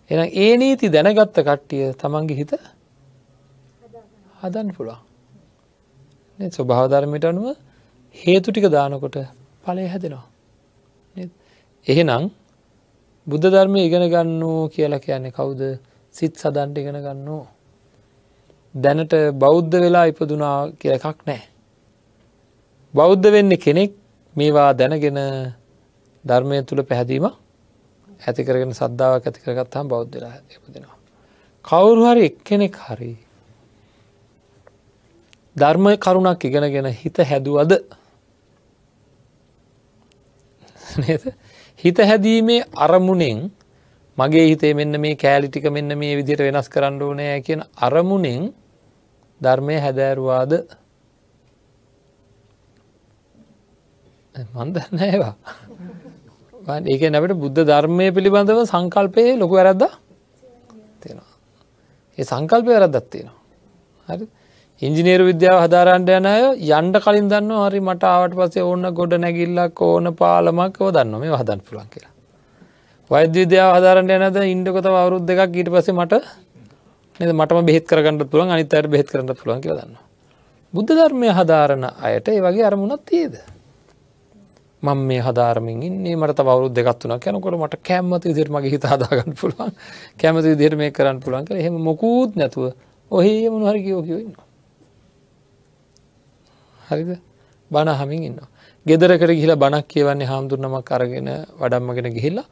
Speaker 1: එ ඒ නීති දැනගත්ත කට්ටිය තමන්ගේ හිත හදන් පුළුවන් ස්වභාධර්මයට අනුව හේතු ටික දානකොට පලය හැදෙනවා එහෙනම් බුද්ධ ධර්මය ඉගෙන ගන්නෝ කියලා කියන්නේ කවුද සිත් සදන්ට ඉගෙන ගන්නෝ. දැනට බෞද්ධ වෙලා ඉපදුනා කිය එකක් නෑ. බෞද්ධ වෙන්න කෙනෙක් මේවා දැනගෙන ධර්මය තුළ පැහැදීම ඇතිකරගෙන සද්ධාවක් ඇතිකරගත් හම් බෞද්ධ වෙලා ඉපදෙනවා. කවුරු හරි එක් කෙනෙක් හරි ධර්මය කරුණක් ඉගෙනගෙන හිත හැදුවද නේද? හිත හැදීමේ අරමුණෙන් මගේ හිතේ මෙන්න මේ කෑලිටික මෙන්න මේ විදිහට වෙනස් කරන්න ඕනෑ කියන අරමුණෙන් ධර්මය හැදෑරුවාද මන්දන්න ඒවා ඒක නැට බුද්ධ ධර්මය පිළිබඳව සංකල්පය ලොකු වැරද්ද තියෙනවා ඒ සංකල්පය වැරද්දත් තියෙනවා හරි ඉංජිනේරු විද්‍යාව හදාරන්ට යන අය යන්ඩ කලින් දන්න හරි මට ආවට පසේ ඕන්න ගොඩ නැගිල්ලක් ඕන පාලමක්කව දන්න මේ හදන් පුළන් කියලා. වෛද්‍යවිද්‍යාව හදාරන්ට යනද ඉන්ඩකොතව අවරුද් දෙකක් ඊට පසේ මට මටම බෙත් කරගන්න පුළුවන් අනිත් අයට බෙත් කරන්න පුළුවන් කියලා දන්න. බුද්ධ ධර්මය හදාරණ අයට ඒ වගේ අරමුණක් තියද. මං මේ හදාරමින් ඉන්නේ මට වරු දෙගත්වන කැනකොට මට කැමති විදිර මගේ හිත හදාගන්න පුළුවන් කැමති විදිර මේ කරන්න පුළන් කර එහෙම මොකූත් නැතුව ඔහේ මුණහරි කියෝ කියවන්නවා. හරිද බණහමින් ඉන්න. ගෙදරකට ගිහිල බණක් කියවන්නේ හාමුදුරනමක් අරගෙන වඩම්මගෙන ගිහිල්ලා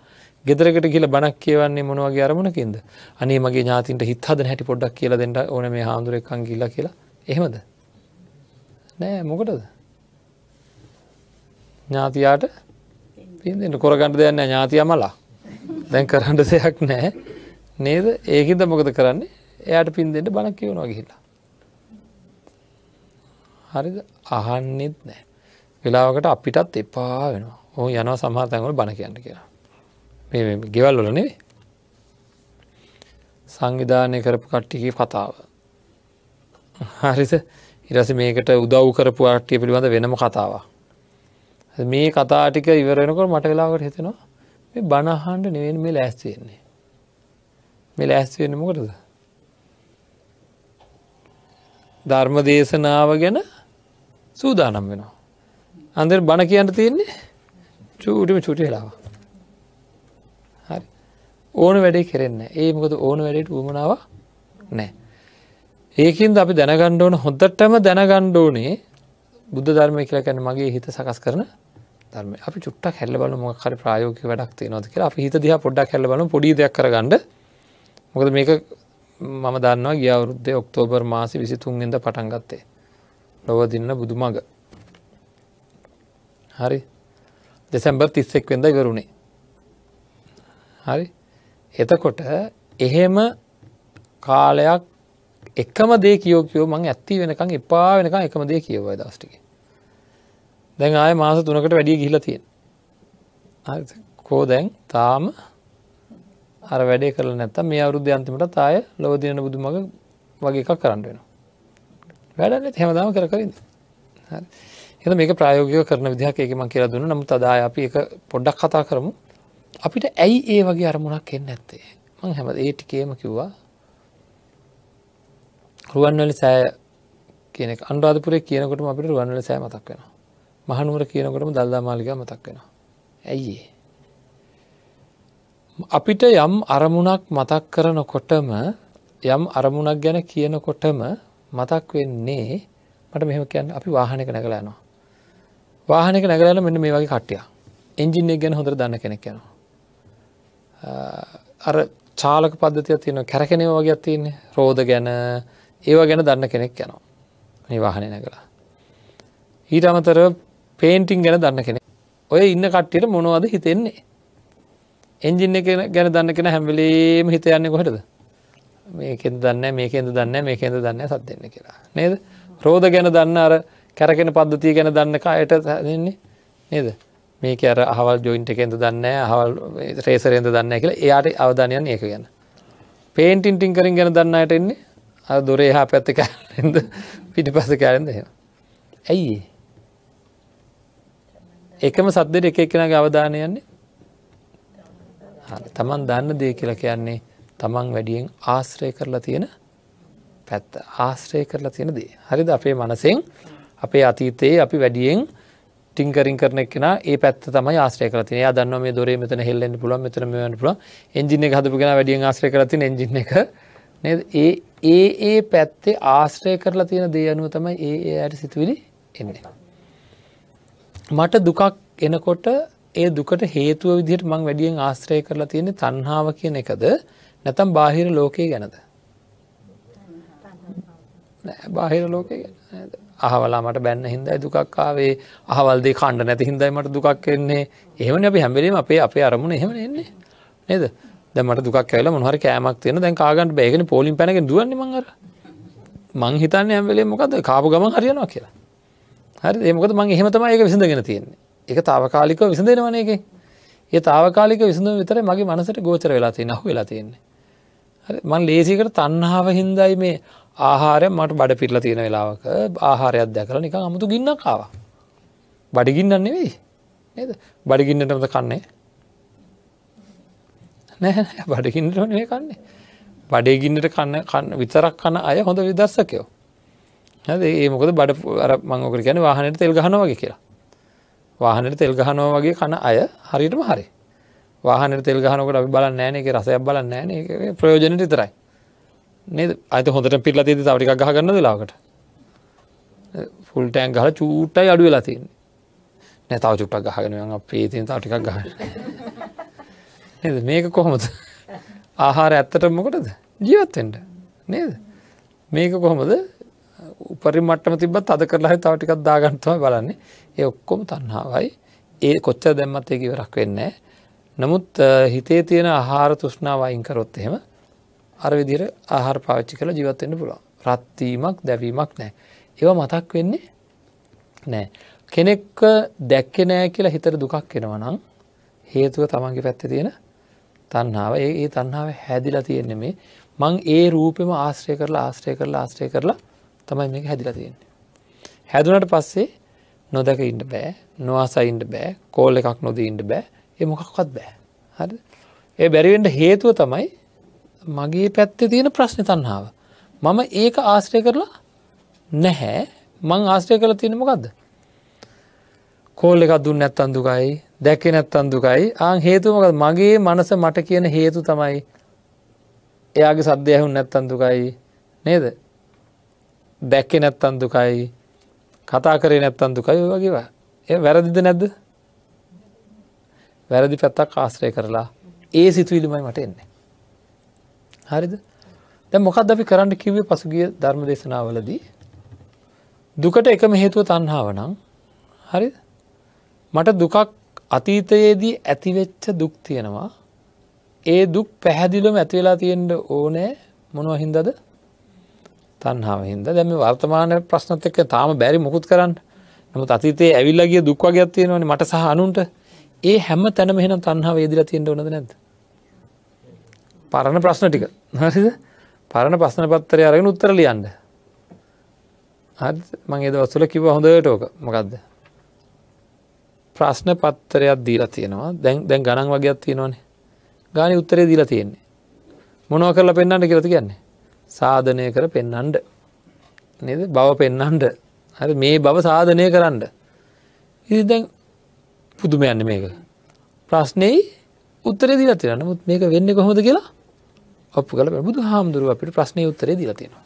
Speaker 1: ගෙදරකට ගිල බණක් කියවන්නේ මොනවගේ අරමුණකින්ද අනේ මගේ ඥාතින්ට හිත්හද හැටි පොඩ්ඩක් කියල දෙට ඕන මේ හාමුදුරෙක්කන් ගිල්ල කියලා එහෙමද නෑ මොකටද ඥාතියාට පින්දෙන්ට කොරගණඩ දෙයන්න ඥාතිය මලා දැන් කරන්න දෙයක් නෑ නේද ඒකින්ද මොකද කරන්නේ එයට පින් දෙෙන්ට බණ කියවනවා ගිහිලා හරිද අහන්නෙත් නෑ. වෙලාවකට අපිටත් එපා වෙන ඕ යනවා සමහතැන්වල බණ කියන්න කියලා. මේ ගෙවල් වල නෙවේ. සංවිධානය කරපු කට්ටිගේ කතාව. හරිස ඉරස මේකට උදව් කරපු අට්ටිය පිළිබඳ වෙනම කතාව. මේ කතාටික ඉවරෙනකොට මට වෙලාවට හිතෙනවා මේ බණහන්ට නිවෙන් මේ ලෑස්තියෙන්නේ. මේ ලෑස්තිවෙන මොකටද. ධර්ම දේශනාව ගැන සූදානම් වෙනවා. අන්දර බණ කියන්න තියෙන්නේ චූටිම චුටි වෙලාව. හරි ඕන වැඩේ කෙරෙන්න ඒ මොකද ඕන වැඩට උමනාව නෑ. ඒකින්ද අපි දැනගණ්ඩ ඕන හොඳටම දැනගණ්ඩ ඕනේ බුද්ධ ධර්මය කියලා කැන මගේ හිත සකස් කරන ධර්ම අපි චුට්ටක් හැල්ල බල මොක්හරි ප්‍රයෝක වැඩක් නොද කියලා අපි හිත දිහ පොඩ්ඩක් හැල්ල බල පොඩි දෙයක් කරගන්න මොකද මේක මම දන්නවා ගියවුරුද්දේ ඔක්තෝබර් මාසි විසිතුන්ගෙන්ද පටන්ගත්තේ නොවදින්න බුදු මඟ. හරි දෙසැම්බර් තිස්සෙක් වෙද ඉවරුණේ. හරි එතකොට එහෙම කාලයක් එකම දේ කියෝ කියෝ මං ඇත්ති වෙනකං එපා වෙනකං එකම දේ කියවයි දස්ටික දැන් ආය මාස තුනකට වැඩිය ගිහිල තියෙන කෝ දැන් තාම අර වැඩේ කරල නැත්තම් මේ අවුද්ධ අන්තිමට තාය ලොවදින බුදු මඟ වගේ එකක් කරන්න වෙන වැඩන්න හැමදාම කර කරින්ද එ මේක ප්‍රයෝගය කරන විදිහක් එක මං කියලා දුන්න නමුත් අදා අපි එක පොඩ්ඩක් කතා කරමු අපිට ඇයි ඒ වගේ අරමුණක් එන්න ඇත්තේ මං හැම ඒ ටිකේම කිව්වා රුවන්වල සෑ කියනෙක් අන්රාධපුරේ කියනකොටම අපිට රුවන්වල සෑ මතක් වෙන මහනුවර කියනකොටම දල්දා මාලික මතක් වෙන ඇයි අපිට යම් අරමුණක් මතක් කරනකොටම යම් අරමුණක් ගැන කියනකොටම මතක් වෙන්නේ මට මෙහම කියන්න අපි වාහනක නැගලා නවා. වාහනක නැගලන මෙන්න මේ වගේ කට්ටිය එන්ජිනෙක් ගැන හොඳර දන්න කෙනෙක් යනවා. අර චාලක පද්ධතිය තියෙන කැරකෙනව වගේ තියන්නේ රෝධ ගැන ඒවා ගැන දන්න කෙනෙක් යනවා මේ වාහනය නැගලා. ඊට අමතර පේන්ටිං ගැන දන්න කෙනෙ ඔය ඉන්න කට්ටියට මොනවද හිතෙන්නේ එන්ජින්න ගැන දන්න කෙන හැම්වලේම හිත යන්නේ කොටද මේකෙන් දන්න මේකෙන්ද දන්න මේකෙන්ද දන්න සත් දෙන්න කියලා නේද රෝධ ගැන දන්න අර කැරකෙන පද්ධතිය ගැන දන්න කායට දෙන්නේ නේද මේක අර අහවල් ජොයින්ට එකෙන්ද දන්න හවල් රේසරෙන්ද දන්න කියලා එයාට අවධානයන් ඒක ගැන පේන්ටින්ටිං කරින් ගැන දන්නයට එන්නේ අ දොරේ හා පැත්ත කාරෙන්ද පිටි පස කාරෙන්ද එහෙම ඇයි එකම සද්දට එක එකනගේ අවධානය යන්නේ තමන් දන්න දේ කියලා කියන්නේ තමන් වැඩියෙන් ආශ්‍රය කරලා තියෙන පැත්ත ආශ්‍රය කරලා තියෙන දේ. හරිද අපේ මනසෙන් අපේ අතීතයේ අපි වැඩියෙන් ටිංකරින් කරන එක්ෙන ඒ පැත් තම ආශ්‍රය කරතින දන්න මේ දොරේ මෙතන හෙල්ලෙන් පුල මෙතර මෙවන පුල එජින එක හදපුගෙන වැඩියෙන් ආශ්‍රය කරතින එජින එක ඒ ඒ ඒ පැත්තේ ආශ්‍රය කරලා තියෙන දේ අනුව තමයි ඒ ඒ අයට සිතුවිලි එන්නේ. මට දුකක් එනකොට ඒ දුකට හේතුව විදිහට මං වැඩියෙන් ආශ්‍රය කරලා තියෙන තන්හාාව කියන එකද නැතම් බාහිර ලෝකයේ ගැනද බාහිර ලෝකය අහවලා මට බැන්න හින්දයි දුකක්කාවේ අහවල්දේ කණ්ඩ නැති හින්දයි මට දුකක් එන්නේ එහෙමන අපි හැමිලීම අපේ අපේ අරමුණ එහෙම එන්නේ නේද දැමට දුක් කල මොහර කෑමක් තියෙන දැන් කාගන්ට බේගෙන පොලිම් පැනක දුවන්න මංගර මං හිතන්න ඇම්වෙලේ මොකද කාපු ගම හරියනවා කියලා හරි ඒමකද මං එහෙමතම ඒක විසඳගෙන තියෙන්නේ එක තාවකාලික විසඳෙනවන එක ඒ තාවකාලික විසඳ විතර මගේ මනසට ගෝචර වෙලා තියෙන අහු වෙලා තියෙන්නේ මන් ලේසිකට තන්හාාව හින්දයි මේ ආහාරය මට බඩ පිටල තියෙන වෙලාවක ආහාරයක් දැකර නික අමුතු ගින්නකාව බඩිගින්නන්නේ වෙයි නද බඩිගින්නටමද කන්නේ නෑ බඩිගින්නට මේ කන්නේ බඩේගින්නට කන්න කන්න විතරක් කන්න අය හොඳ විදස්සකයෝ හැද ඒ මොකද බඩ අර මංගකට කියන වාහනයට තෙල් ගහනවගේ කියලා වාහනයට තෙල් ගහනෝ වගේ කන අය හරිටම හරි වාහනට තෙල් ගහනකට අපි බලන්න නෑන එක රසයක් බලන්න නෑන ප්‍රයෝජනට විතරයි නද අත හොඳට පිල්ල තිේද තවරික් ගහගන්න වෙලාකට ෆුල්ටෑන් ගහල චූට්ටයි අඩු වෙලා තියන්නේ නැතාව චුට්ටක් ගහගෙනව පේතින් තාටිකක් ගහ නද මේක කොහොමද ආහාර ඇත්තට මොකටද ජීවත්තෙන්ට නේද මේක කොහොමද උපරි මටම තිබත් අද කරලා තවටිකක් දාගන්තම බලන්නේ ඒ ඔක්කොම තන්නාවයි ඒ කොච්ච දැම්මත් ඒකිවරක් වෙන්නේ නමුත් හිතේ තියෙන ආහාර තුෂ්නාව අයිංකරොත් එහෙම අර විදිර ආහාර පාච්චි කළ ජීවත්වෙන්න පුළුවන් රත්වීමක් දැවීමක් නෑ. ඒව මතක් වෙන්නේ නෑ. කෙනෙක් දැක්කෙ නෑ කියලා හිතර දුකක් එෙනවනම් හේතුව තමන්ගේ පැත්ත තියෙන තන්නාව ඒ ඒ තන්නාව හැදිලා තියෙන්නේ මේ මං ඒ රූපෙම ආශ්‍රය කරලා ආශ්‍රය කරලා ආශ්‍රය කරලා තමයි මේක හැදිලා තියෙන්නේ. හැදුනට පස්සේ නොදැක ඉන්න බෑ නොවාසයින්ට බෑ කෝල් එකක් නොදී ඉන්න බෑ ඒ මොකක්වත් බෑ හරි ඒ බැරිවෙන්ට හේතුව තමයි මගේ පැත්තේ තියෙන ප්‍රශ්න තන්හාාව මම ඒක ආශ්‍රය කරලා නැහැ මං ආශ්‍රය කළ තියෙන මොකක්ද කෝල් එකක් දුන්න නැත් අන්දුකයි දැක්කෙ නැත් අන්දුකයි ආං හේතුමකද මගේ මනස මට කියන හේතු තමයි එයාගේ සද්‍ය ඇහුන් නැත් අන්දුකයි නේද දැක්කෙ නැත් අන්දුකයි කතා කරේ නැත් අන්දුකයි වගේවා එ වැරදිද නැද්ද වැරදි පැත්තක් ආශ්‍රය කරලා ඒ සිතුවිලිමයි මට එන්නේ. හරිද දැ මොකක් අපි කරන්න කිවේ පසුගිය ධර්ම දේශනාවලදී. දුකට එකම හේතුව තන්හාාව නම් හරි මට දුකක් අතීතයේදී ඇතිවෙච්ච දුක් තියෙනවා ඒ දුක් පැහැදිලුම ඇතිවෙලා තියෙන්ට ඕනෑ මොනුව හින්දද තන්හාාව හින්ද දැම වර්තමාන ප්‍රශ්නතක තාම බැරි මොකුත් කරන්න නමුත් අතීතයේ ඇවිල්ලගේ දුක් වගයක් තියෙනවන මට සහ අනුන්ට ඒ හැම තැන මෙහෙන තන්හා වේදිලා තියෙන්ට ඕනද නැද. පරණ ප්‍රශ්න ටික හරිද පරණ ප්‍රශ්න පත්තර අරගෙන උත්තර ලියන්න. මගේ දවස්සල කිව හොඳට ඕක මොකක්ද. ප්‍රශ්න පත්තරයක් දීලා තියෙනවා දැන් දැන් ගණන් වගේත් තියෙනවානේ ගානි උත්තරේ දීලා තියෙන්නේ. මොනව කරලා පෙන්න්නට කියලති කියන්නේ. සාධනය කර පෙන්නන්ඩ නද බව පෙන්නන්ඩ හරි මේ බව සාධනය කරන්න. ඉදි දැන් පුදුමයන්න මේක ප්‍රශ්නෙයි උත්තර දිල තින මුත් මේක වෙන්න කොහොද කියලා අප කල බුදු හාමුදුරුව අපිට ප්‍රශ්නය උත්තර දිල තියෙනවා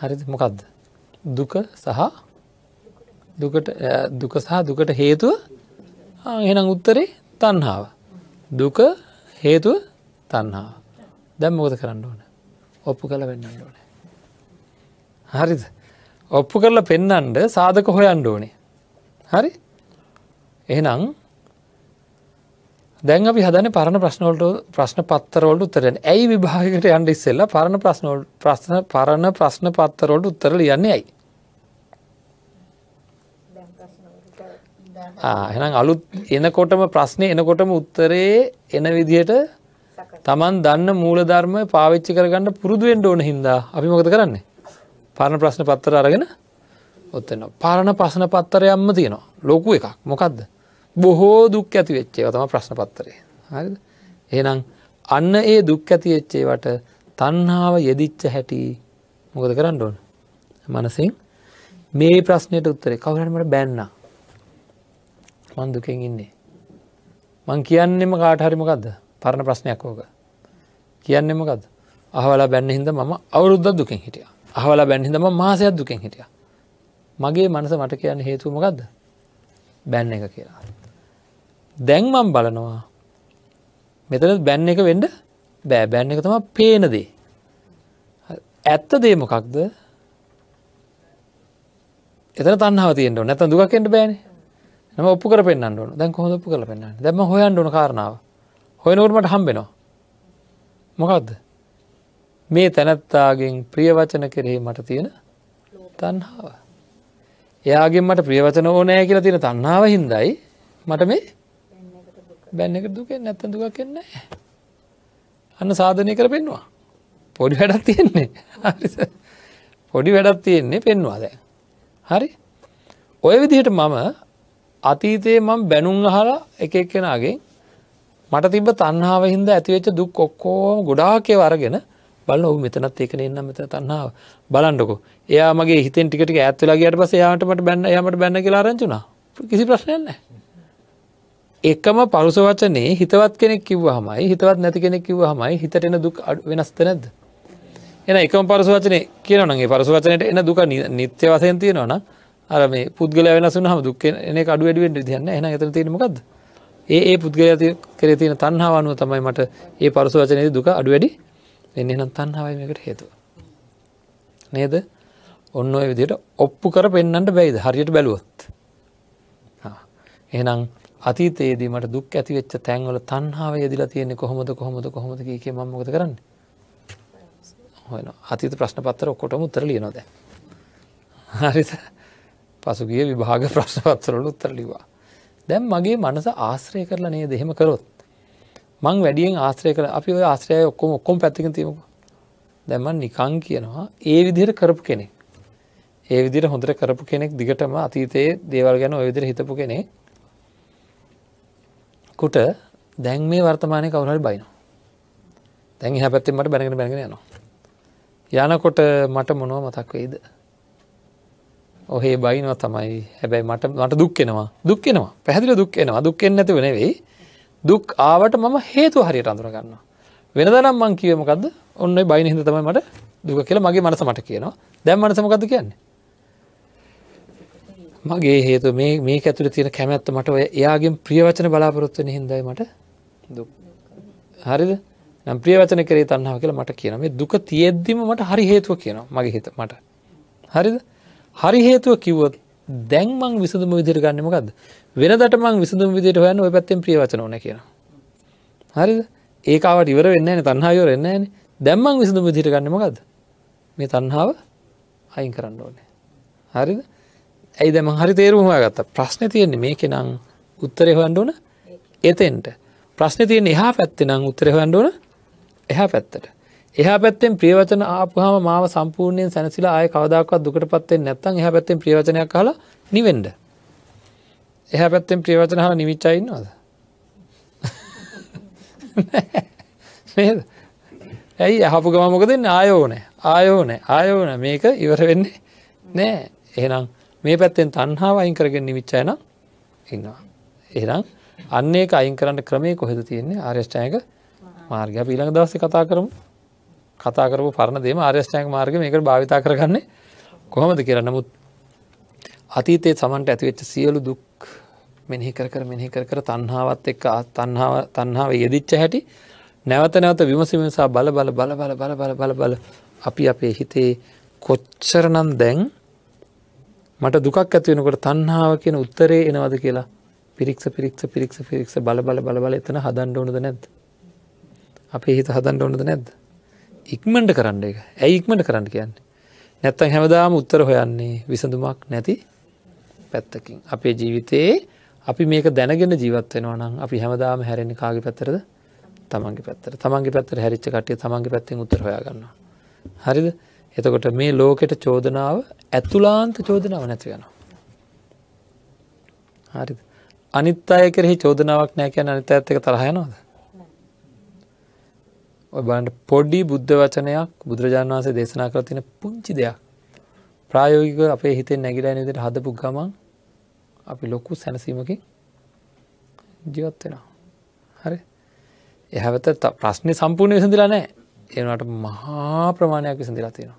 Speaker 1: හරි මොකක්ද දුක සහ දුකට දුක සහ දුකට හේතුව එහෙනම් උත්තරේ තන්හාාව දුක හේතුව තන්හාාව දැම් මෝද කරන්න ඕන ඔප්පු කල වෙන්න ඕන හරිද ඔප්පු කරලා පෙන්නන්ඩ සාධක හොයන්න ඕනේ හරි එහෙනම් දැන් අපි හදන පරණ ප්‍රශ්නවලට ප්‍රශ්න පත්තරවලට උත්තරෙන් ඇයි විභාගකට යන්න ඉස්සෙල්ල පරණ ප්‍රශ්න ප්‍රශ්න පරණ ප්‍රශ්න පත්තරවලට උත්තර ලියන්නේ ඇයි එහෙනම් අලුත් එනකොටම ප්‍රශ්නේ එනකොටම උත්තරේ එන විදිහට තමන් දන්න මූලධර්ම පාවිච්චි කරගන්න පුරුදු වෙන්න ඕන හින්දා අපි මොකද කරන්නේ පරණ ප්‍රශ්න පත්තර අරගෙන ඔත්තන පරණ ප්‍රශ්න පත්තරයම්ම තියෙනවා ලොකු එකක් මොකක්ද බොහෝ දුක් ඇති වෙච්චේ තම ප්‍රශ්න පත්තරේ හරි එහෙනම් අන්න ඒ දුක් ඇති වෙච්චේවට තන්හාාව යෙදිච්ච හැටි මොකද කරන්න ඕන මනසින් මේ ප්‍රශ්නයට උත්තරේ කවරන්ට බැන්න මන් දුකෙන් ඉන්නේ මං කියන්නෙම කාටහරිමකක්ද පරණ ප්‍රශ්නයක් ඕක කියන්නෙමකද අහවලා බැන්න හිද ම අවුරුද්ධ දුකින් හිටිය අහවලා බැන්හිඳම මාසයක් දුකින් හිටියා මගේ මනස මට කියන්න හේතුමකක්ද බැන්න එක කියලා. දැන්මම් බලනවා මෙතන බැන්න එක වෙන්ඩ බෑ බැන්න එක තම පේනදේ. ඇත්ත දේ මොකක්ද එත තන්නව තියෙන්ට නැත දුකෙන්ට බෑන නම ඔප්පු කර පෙන්න්න දැන් කොහොඳ ඔප්පු කල පෙන්න්න දැම හොයන් ඩන කාරණාව හොයනවරමට හම්බෙනවා මොකක්ද මේ තැනැත්තාගෙන් ප්‍රියවචන කෙරෙහි මට තියෙන තන්හාාව එයාගෙන් මට ප්‍රියවචන ඕනෑ කියලා තියෙන තන්නාව හින්දයි මට මේ බැන්න එක දුකෙන් නැත්තන් දුකක් එන්නේ අන්න සාධනය කර පෙන්වා පොඩි වැඩක් තියෙන්නේ පොඩි වැඩක් තියෙන්නේ පෙන්වාද හරි ඔය විදිහට මම අතීතයේ මම බැනුම් අහලා එක එක්කෙනගෙන් මට තිබ තන්හාාව හින්ද ඇතිවෙච්ච දුක් ඔක්කෝම ගොඩාකේ වරගෙන බලන්න ඔහු මෙතනත් ඒකන එන්න මෙත තන්නාව බලන්ඩකෝ එයා මගේ හිතෙන් ටිකට ඇත්තුලගේට පස යාමටමට බැන්න යමට බැන්න කියලා රංචුනා කිසි ප්‍රශ්නයන්න එකම පරුස වචනේ හිතවත් කෙනෙක් කිව්ව හමයි හිතවත් නැති කෙනෙක් කිව්ව හමයි හිතටෙන දුක් වෙනස්ත නැද්ද එන එකම පරස වචනය කියනනගේ පරස වචනයට එන දුක නිත්‍ය වසයෙන් තියෙනවන අර මේ පුද්ගල වෙනසුන හම දුක් එන අඩු වැඩුවෙන්ට තියන්න එන එතන තිීමකක්ද ඒ ඒ පුද්ගලය කෙරේ තියෙන තන්හාවනුව තමයි මට ඒ පරස වචනය දුක අඩු වැඩි දෙන්න නම් තන්හාවයි මේකට හේතුව. නේද ඔන්න ඔය විදියට ඔප්පු කර පෙන්න්නට බැයිද හරියට බැලුවොත්. එහනම් අතීතයේදී මට දුක් ඇතිවෙච්ච තැන්වල තන්හාාව යදිලා තියෙන්නේ කොහොමද කොහොමද කොහොමද කිය මමද කරන්න හොන අතීත ප්‍රශ්න පත්තර ඔක්කොටම උත්තර ලියනොද. හරිත පසුගිය විභාග ප්‍රශ්න පත්තරලු උත්තර ලිවා. දැම් මගේ මනස ආශ්‍රය කරලා නේ දෙහෙම කරොත්. මං වැඩියෙන් ආශ්‍රය කර අපි ඔය ආශ්‍රය ඔක්කොම ඔක්කොම පැත්තික තිීමක දැමන් නිකං කියනවා ඒ විදිහයට කරපු කෙනෙක් ඒ විදිර හොඳට කරපු කෙනෙක් දිගටම අතීතයේ දේවල් ගැන ඔයවිදිර හිතපු කෙනෙ කුට දැන් මේ වර්තමානය කවුරහට බයිනවා දැන් එහ පැත්තෙන් මට බැගෙන බැගෙන යනවා යනකොට මට මොනව මතක් වෙයිද ඔහේ බයිනව තමයි හැබැයි මට මට දුක්කෙනවා දුක්කෙනවා පැහදිල දුක්කෙනවා දුක්කෙන් නැති වෙනවෙයි දුක් ආවට මම හේතු හරියට අඳුරගන්නවා. වෙනදනම් මං කියවමකක්ද ඔන්න බයින හිද තමයි මට දුක කියලා මගේ මනස මට කියනවා දැම් මනසමකද කියන්නේ. මගේ හේතු මේ මේ ඇතුළ තියෙන කැමැත්ත මට ඔය එයාගෙන් ප්‍රියවචන බලාපොරොත්වන හිදයි මට දුක්. හරිද නම් ප්‍රියවචන කරේ තන්නාව කියලා මට කියන මේ දුක තියෙද්දිම මට හරි හේතුව කියනවා මගේ හිත මට. හරිද හරි හේතුව කිව්වොත් දැන්මං විසඳම විදිර ගන්නමකක්ද වෙනදට මං විසඳුම් විදිට හොයන්න ඔය පැත්තෙන් ප්‍රියවචන ඕන කියන හරි ඒකාවට ඉවර වෙන්න න තන්හායෝ වෙන්න න දැම්මං විසඳුම් විදිට ගන්නමකද මේ තන්හාාව අයින් කරන්න ඕනේ හරිද ඇයි දැම හරි තේරුම ගත්ත ප්‍රශ්න තියෙන්නේ මේක නං උත්තරය හොන්ඩෝන එතෙන්ට ප්‍රශ්න තියෙන එහා පැත්තෙ නං උත්තර හොන්ඩෝන එහා පැත්තට එහ පැත්තෙන් ප්‍රියවචන ආපුහම මාව සම්පූර්ණයෙන් සැනසිලා ආය කවදක්වත් දුකට පත්තේ නැත්තන් එහ පැත්තෙන් ප්‍රියවචනයක් කාලා නිවෙන්ඩ එහ පැත්තෙන් ප්‍රියවචන හා නිවිච්චයින්නවාද නේද ඇයි යහපු ගම මොක දෙන්න ආයෝනෑ ආයෝන ආයෝන මේක ඉවර වෙන්නේ නෑ එහෙනම් මේ පැත්තෙන් තන්හාාව අයින් කරගෙන නිවිච්චයන ඉන්නවා එහෙනම් අන්නේ අයින් කරන්න ක්‍රමය කොහෙද තියෙන්නේ ආර්යෂ්ටයක මාර්ගය පීළඟ දවස කතා කරමු කතාකරපු පරණ දේම ආර්යෂ්ටයක මාර්ග මේක භාවිතා කරගන්නේ කොහොමද කියරන්නමුත් අතීතයේ සමන්ට ඇතිවෙච්ච සියලු දුක් මෙනෙහි කර කර මෙනෙහි කර කර තණ්හාවත් එක්ක තණ්හාව තණ්හාව යෙදිච්ච හැටි නැවත නැවත විමසීමසා බල බල බල බල බල බල බල බල අපි අපේ හිතේ කොච්චරනම් දැන් මට දුකක් ඇති වෙනකොට තණ්හාව කියන උත්තරේ එනවද කියලා පිරික්ස පිරික්ස පිරික්ස පිරික්ස බල බල බල බල එතන හදන්න ඕනද නැද්ද අපේ හිත හදන්න ඕනද නැද්ද ඉක්මට කරන්න එක ඇයි ඉක්මට කරන්න කියන්නේ නැත්තන් හැමදාම උත්තර හොයන්නේ විසඳුමක් නැති පැත්තකින් අපේ ජීවිතයේ අපි මේක දැනගෙන ජීවත් වෙනවා නම් අපි හැමදාම හැරෙන කාගේ පැත්තරද තමන්ගේ පැත්තර තමන්ගේ පැත්තර හැරිච්ච කටිය තමන්ගේ පැත්තෙන් උත්තර හොයාගන්නවා හරිද එතකොට මේ ලෝකෙට චෝදනාව ඇතුලාන්ත චෝදනාව නැති වෙනවා හරිද අනිත් අය කෙරෙහි චෝදනාවක් නෑ කියන අනිත ඇත්තක තරහයනවාද ඔබන්ට පොඩි බුද්ධ වචනයක් බුදුරජාණන් වන්සේ දේශනා කර තින පුංචි දෙයක් ප්‍රායෝගික අපේ හිතෙන් නැගිලා නිදට හදපු ගමන් අපි ලොකු සැනසීමකින් ජීවත් වෙනවා හරි එහැවත ප්‍රශ්නය සම්පූර්ණය විසඳලා නෑ ඒනට මහා ප්‍රමාණයක් විසඳලා තියෙනවා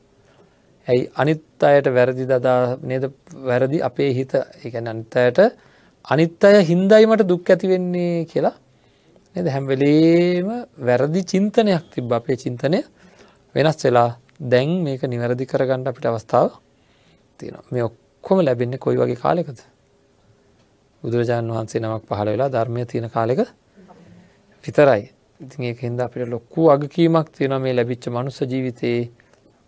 Speaker 1: ඇයි අනිත් අයට වැරදි දදා නේද වැරදි අපේ හිත එකන අනිත් අයට අනිත් අය හින්දයිමට දුක් ඇති වෙන්නේ කියලා නද හැම්වෙලේම වැරදි චින්තනයක් තිබ අපේ චින්තනය වෙනස් වෙලා දැන් මේක නිවැරදි කරගන්න අපිට අවස්ථාව තියෙනවා මේ ඔක්කොම ලැබෙන්නේ කොයි වගේ කාලෙකද බුදුරජාණන් වහන්සේ නමක් පහළ වෙලා ධර්මය තියෙන කාලෙක විතරයි ඉතින් ඒක හින්දා අපිට ලොකු අගකීමක් තියෙනවා මේ ලැබිච්ච මනුස්ස ජීවිතේ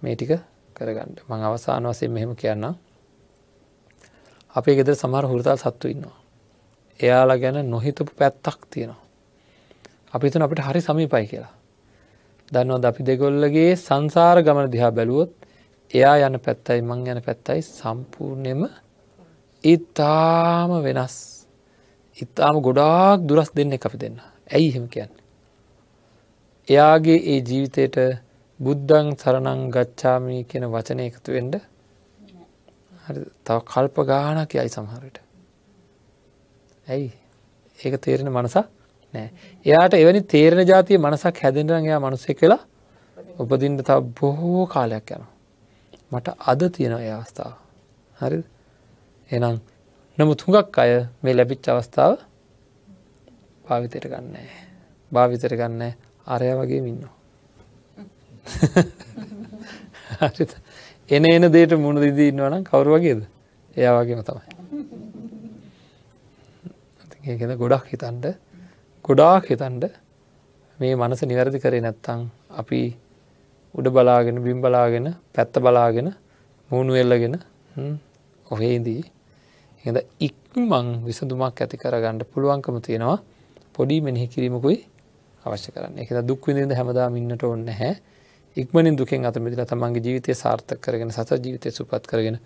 Speaker 1: මේ ටික කරගන්න මං අවසාන වශයෙන් මෙහෙම කියන්නම් අපේ ගෙදර සමහර හුරතල් සත්තු ඉන්නවා එයාලා ගැන නොහිතපු පැත්තක් තියෙනවා අපි තුන අපිට හරි සමීපයි කියලා දන්නවද අපි දෙගොල්ලගේ සංසාර ගමන දිහා බැලුවොත් එයා යන පැත්තයි මං යන පැත්තයි සම්පූර්ණයම ඉතාම වෙනස් ඉතාම ගොඩාක් දුරස් දෙන්න අපි දෙන්න ඇයි හෙම කියන්න එයාගේ ඒ ජීවිතයට බුද්ධං සරණං ගච්ඡාමී කියන වචනය එකතු වෙන්ඩ තව කල්ප ගානක යයි සමහරට ඇයි ඒක තේරෙන මනසක් නෑ එයාට එවැනි තේරණ ජාතිය මනසක් හැදෙන්ටරන් එයා මනුසෙ කියලා උපදින්ට තව බොහෝ කාලයක් යනවා මට අද තියෙන ඒ අවස්ථාව හරි එනම් නමුත් හුඟක් අය මේ ලැබිච් අවස්ථාව භාවිතයට ගන්නේ භාවිතයට ගන්න අරය වගේ මින්නවා එන එන දේට මුණ දිදී ඉන්නවනම් කවරු වගේද එයා වගේම තමයි ඒකෙන ගොඩක් හිතන්ට ගොඩාක් හිතන්ට මේ මනස නිවැරදි කරේ නැත්තං අපි උඩ බලාගෙන බිම් බලාගෙන පැත්ත බලාගෙන මුණු එල්ලගෙන ඔහේදී එද ඉක්මං විසඳුමක් ඇති කරගන්නඩ පුළුවන්කම තියෙනවා පොඩි මෙනෙහි කිරීමකුයි අවශ්‍ය කරන්න එක දුක් විඳද හැමදාම ඉන්නට ඔන්න හැ ඉක්මනින් දුකෙන් අතමිදිල තමන්ගේ ජීවිතය සාර්ථක කරගෙන සත ජීවිතය සුපත් කරගෙන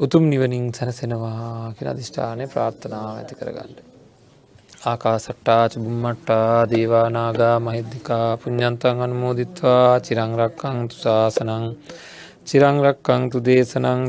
Speaker 1: උතුම් නිවනින් සැනසෙනවා කියෙන අධිෂ්ඨානය ප්‍රාර්ථනාව ඇති කරගන්නඩ ආකාසට්ටා චුම්මට්ටා දේවානාගා මහිද්దికා පුඤ්ඤන්තං අනුමෝදිත්වා චිරං රක්ඛන්තු ශාසනං චිරං රක්ඛන්තු දේශනං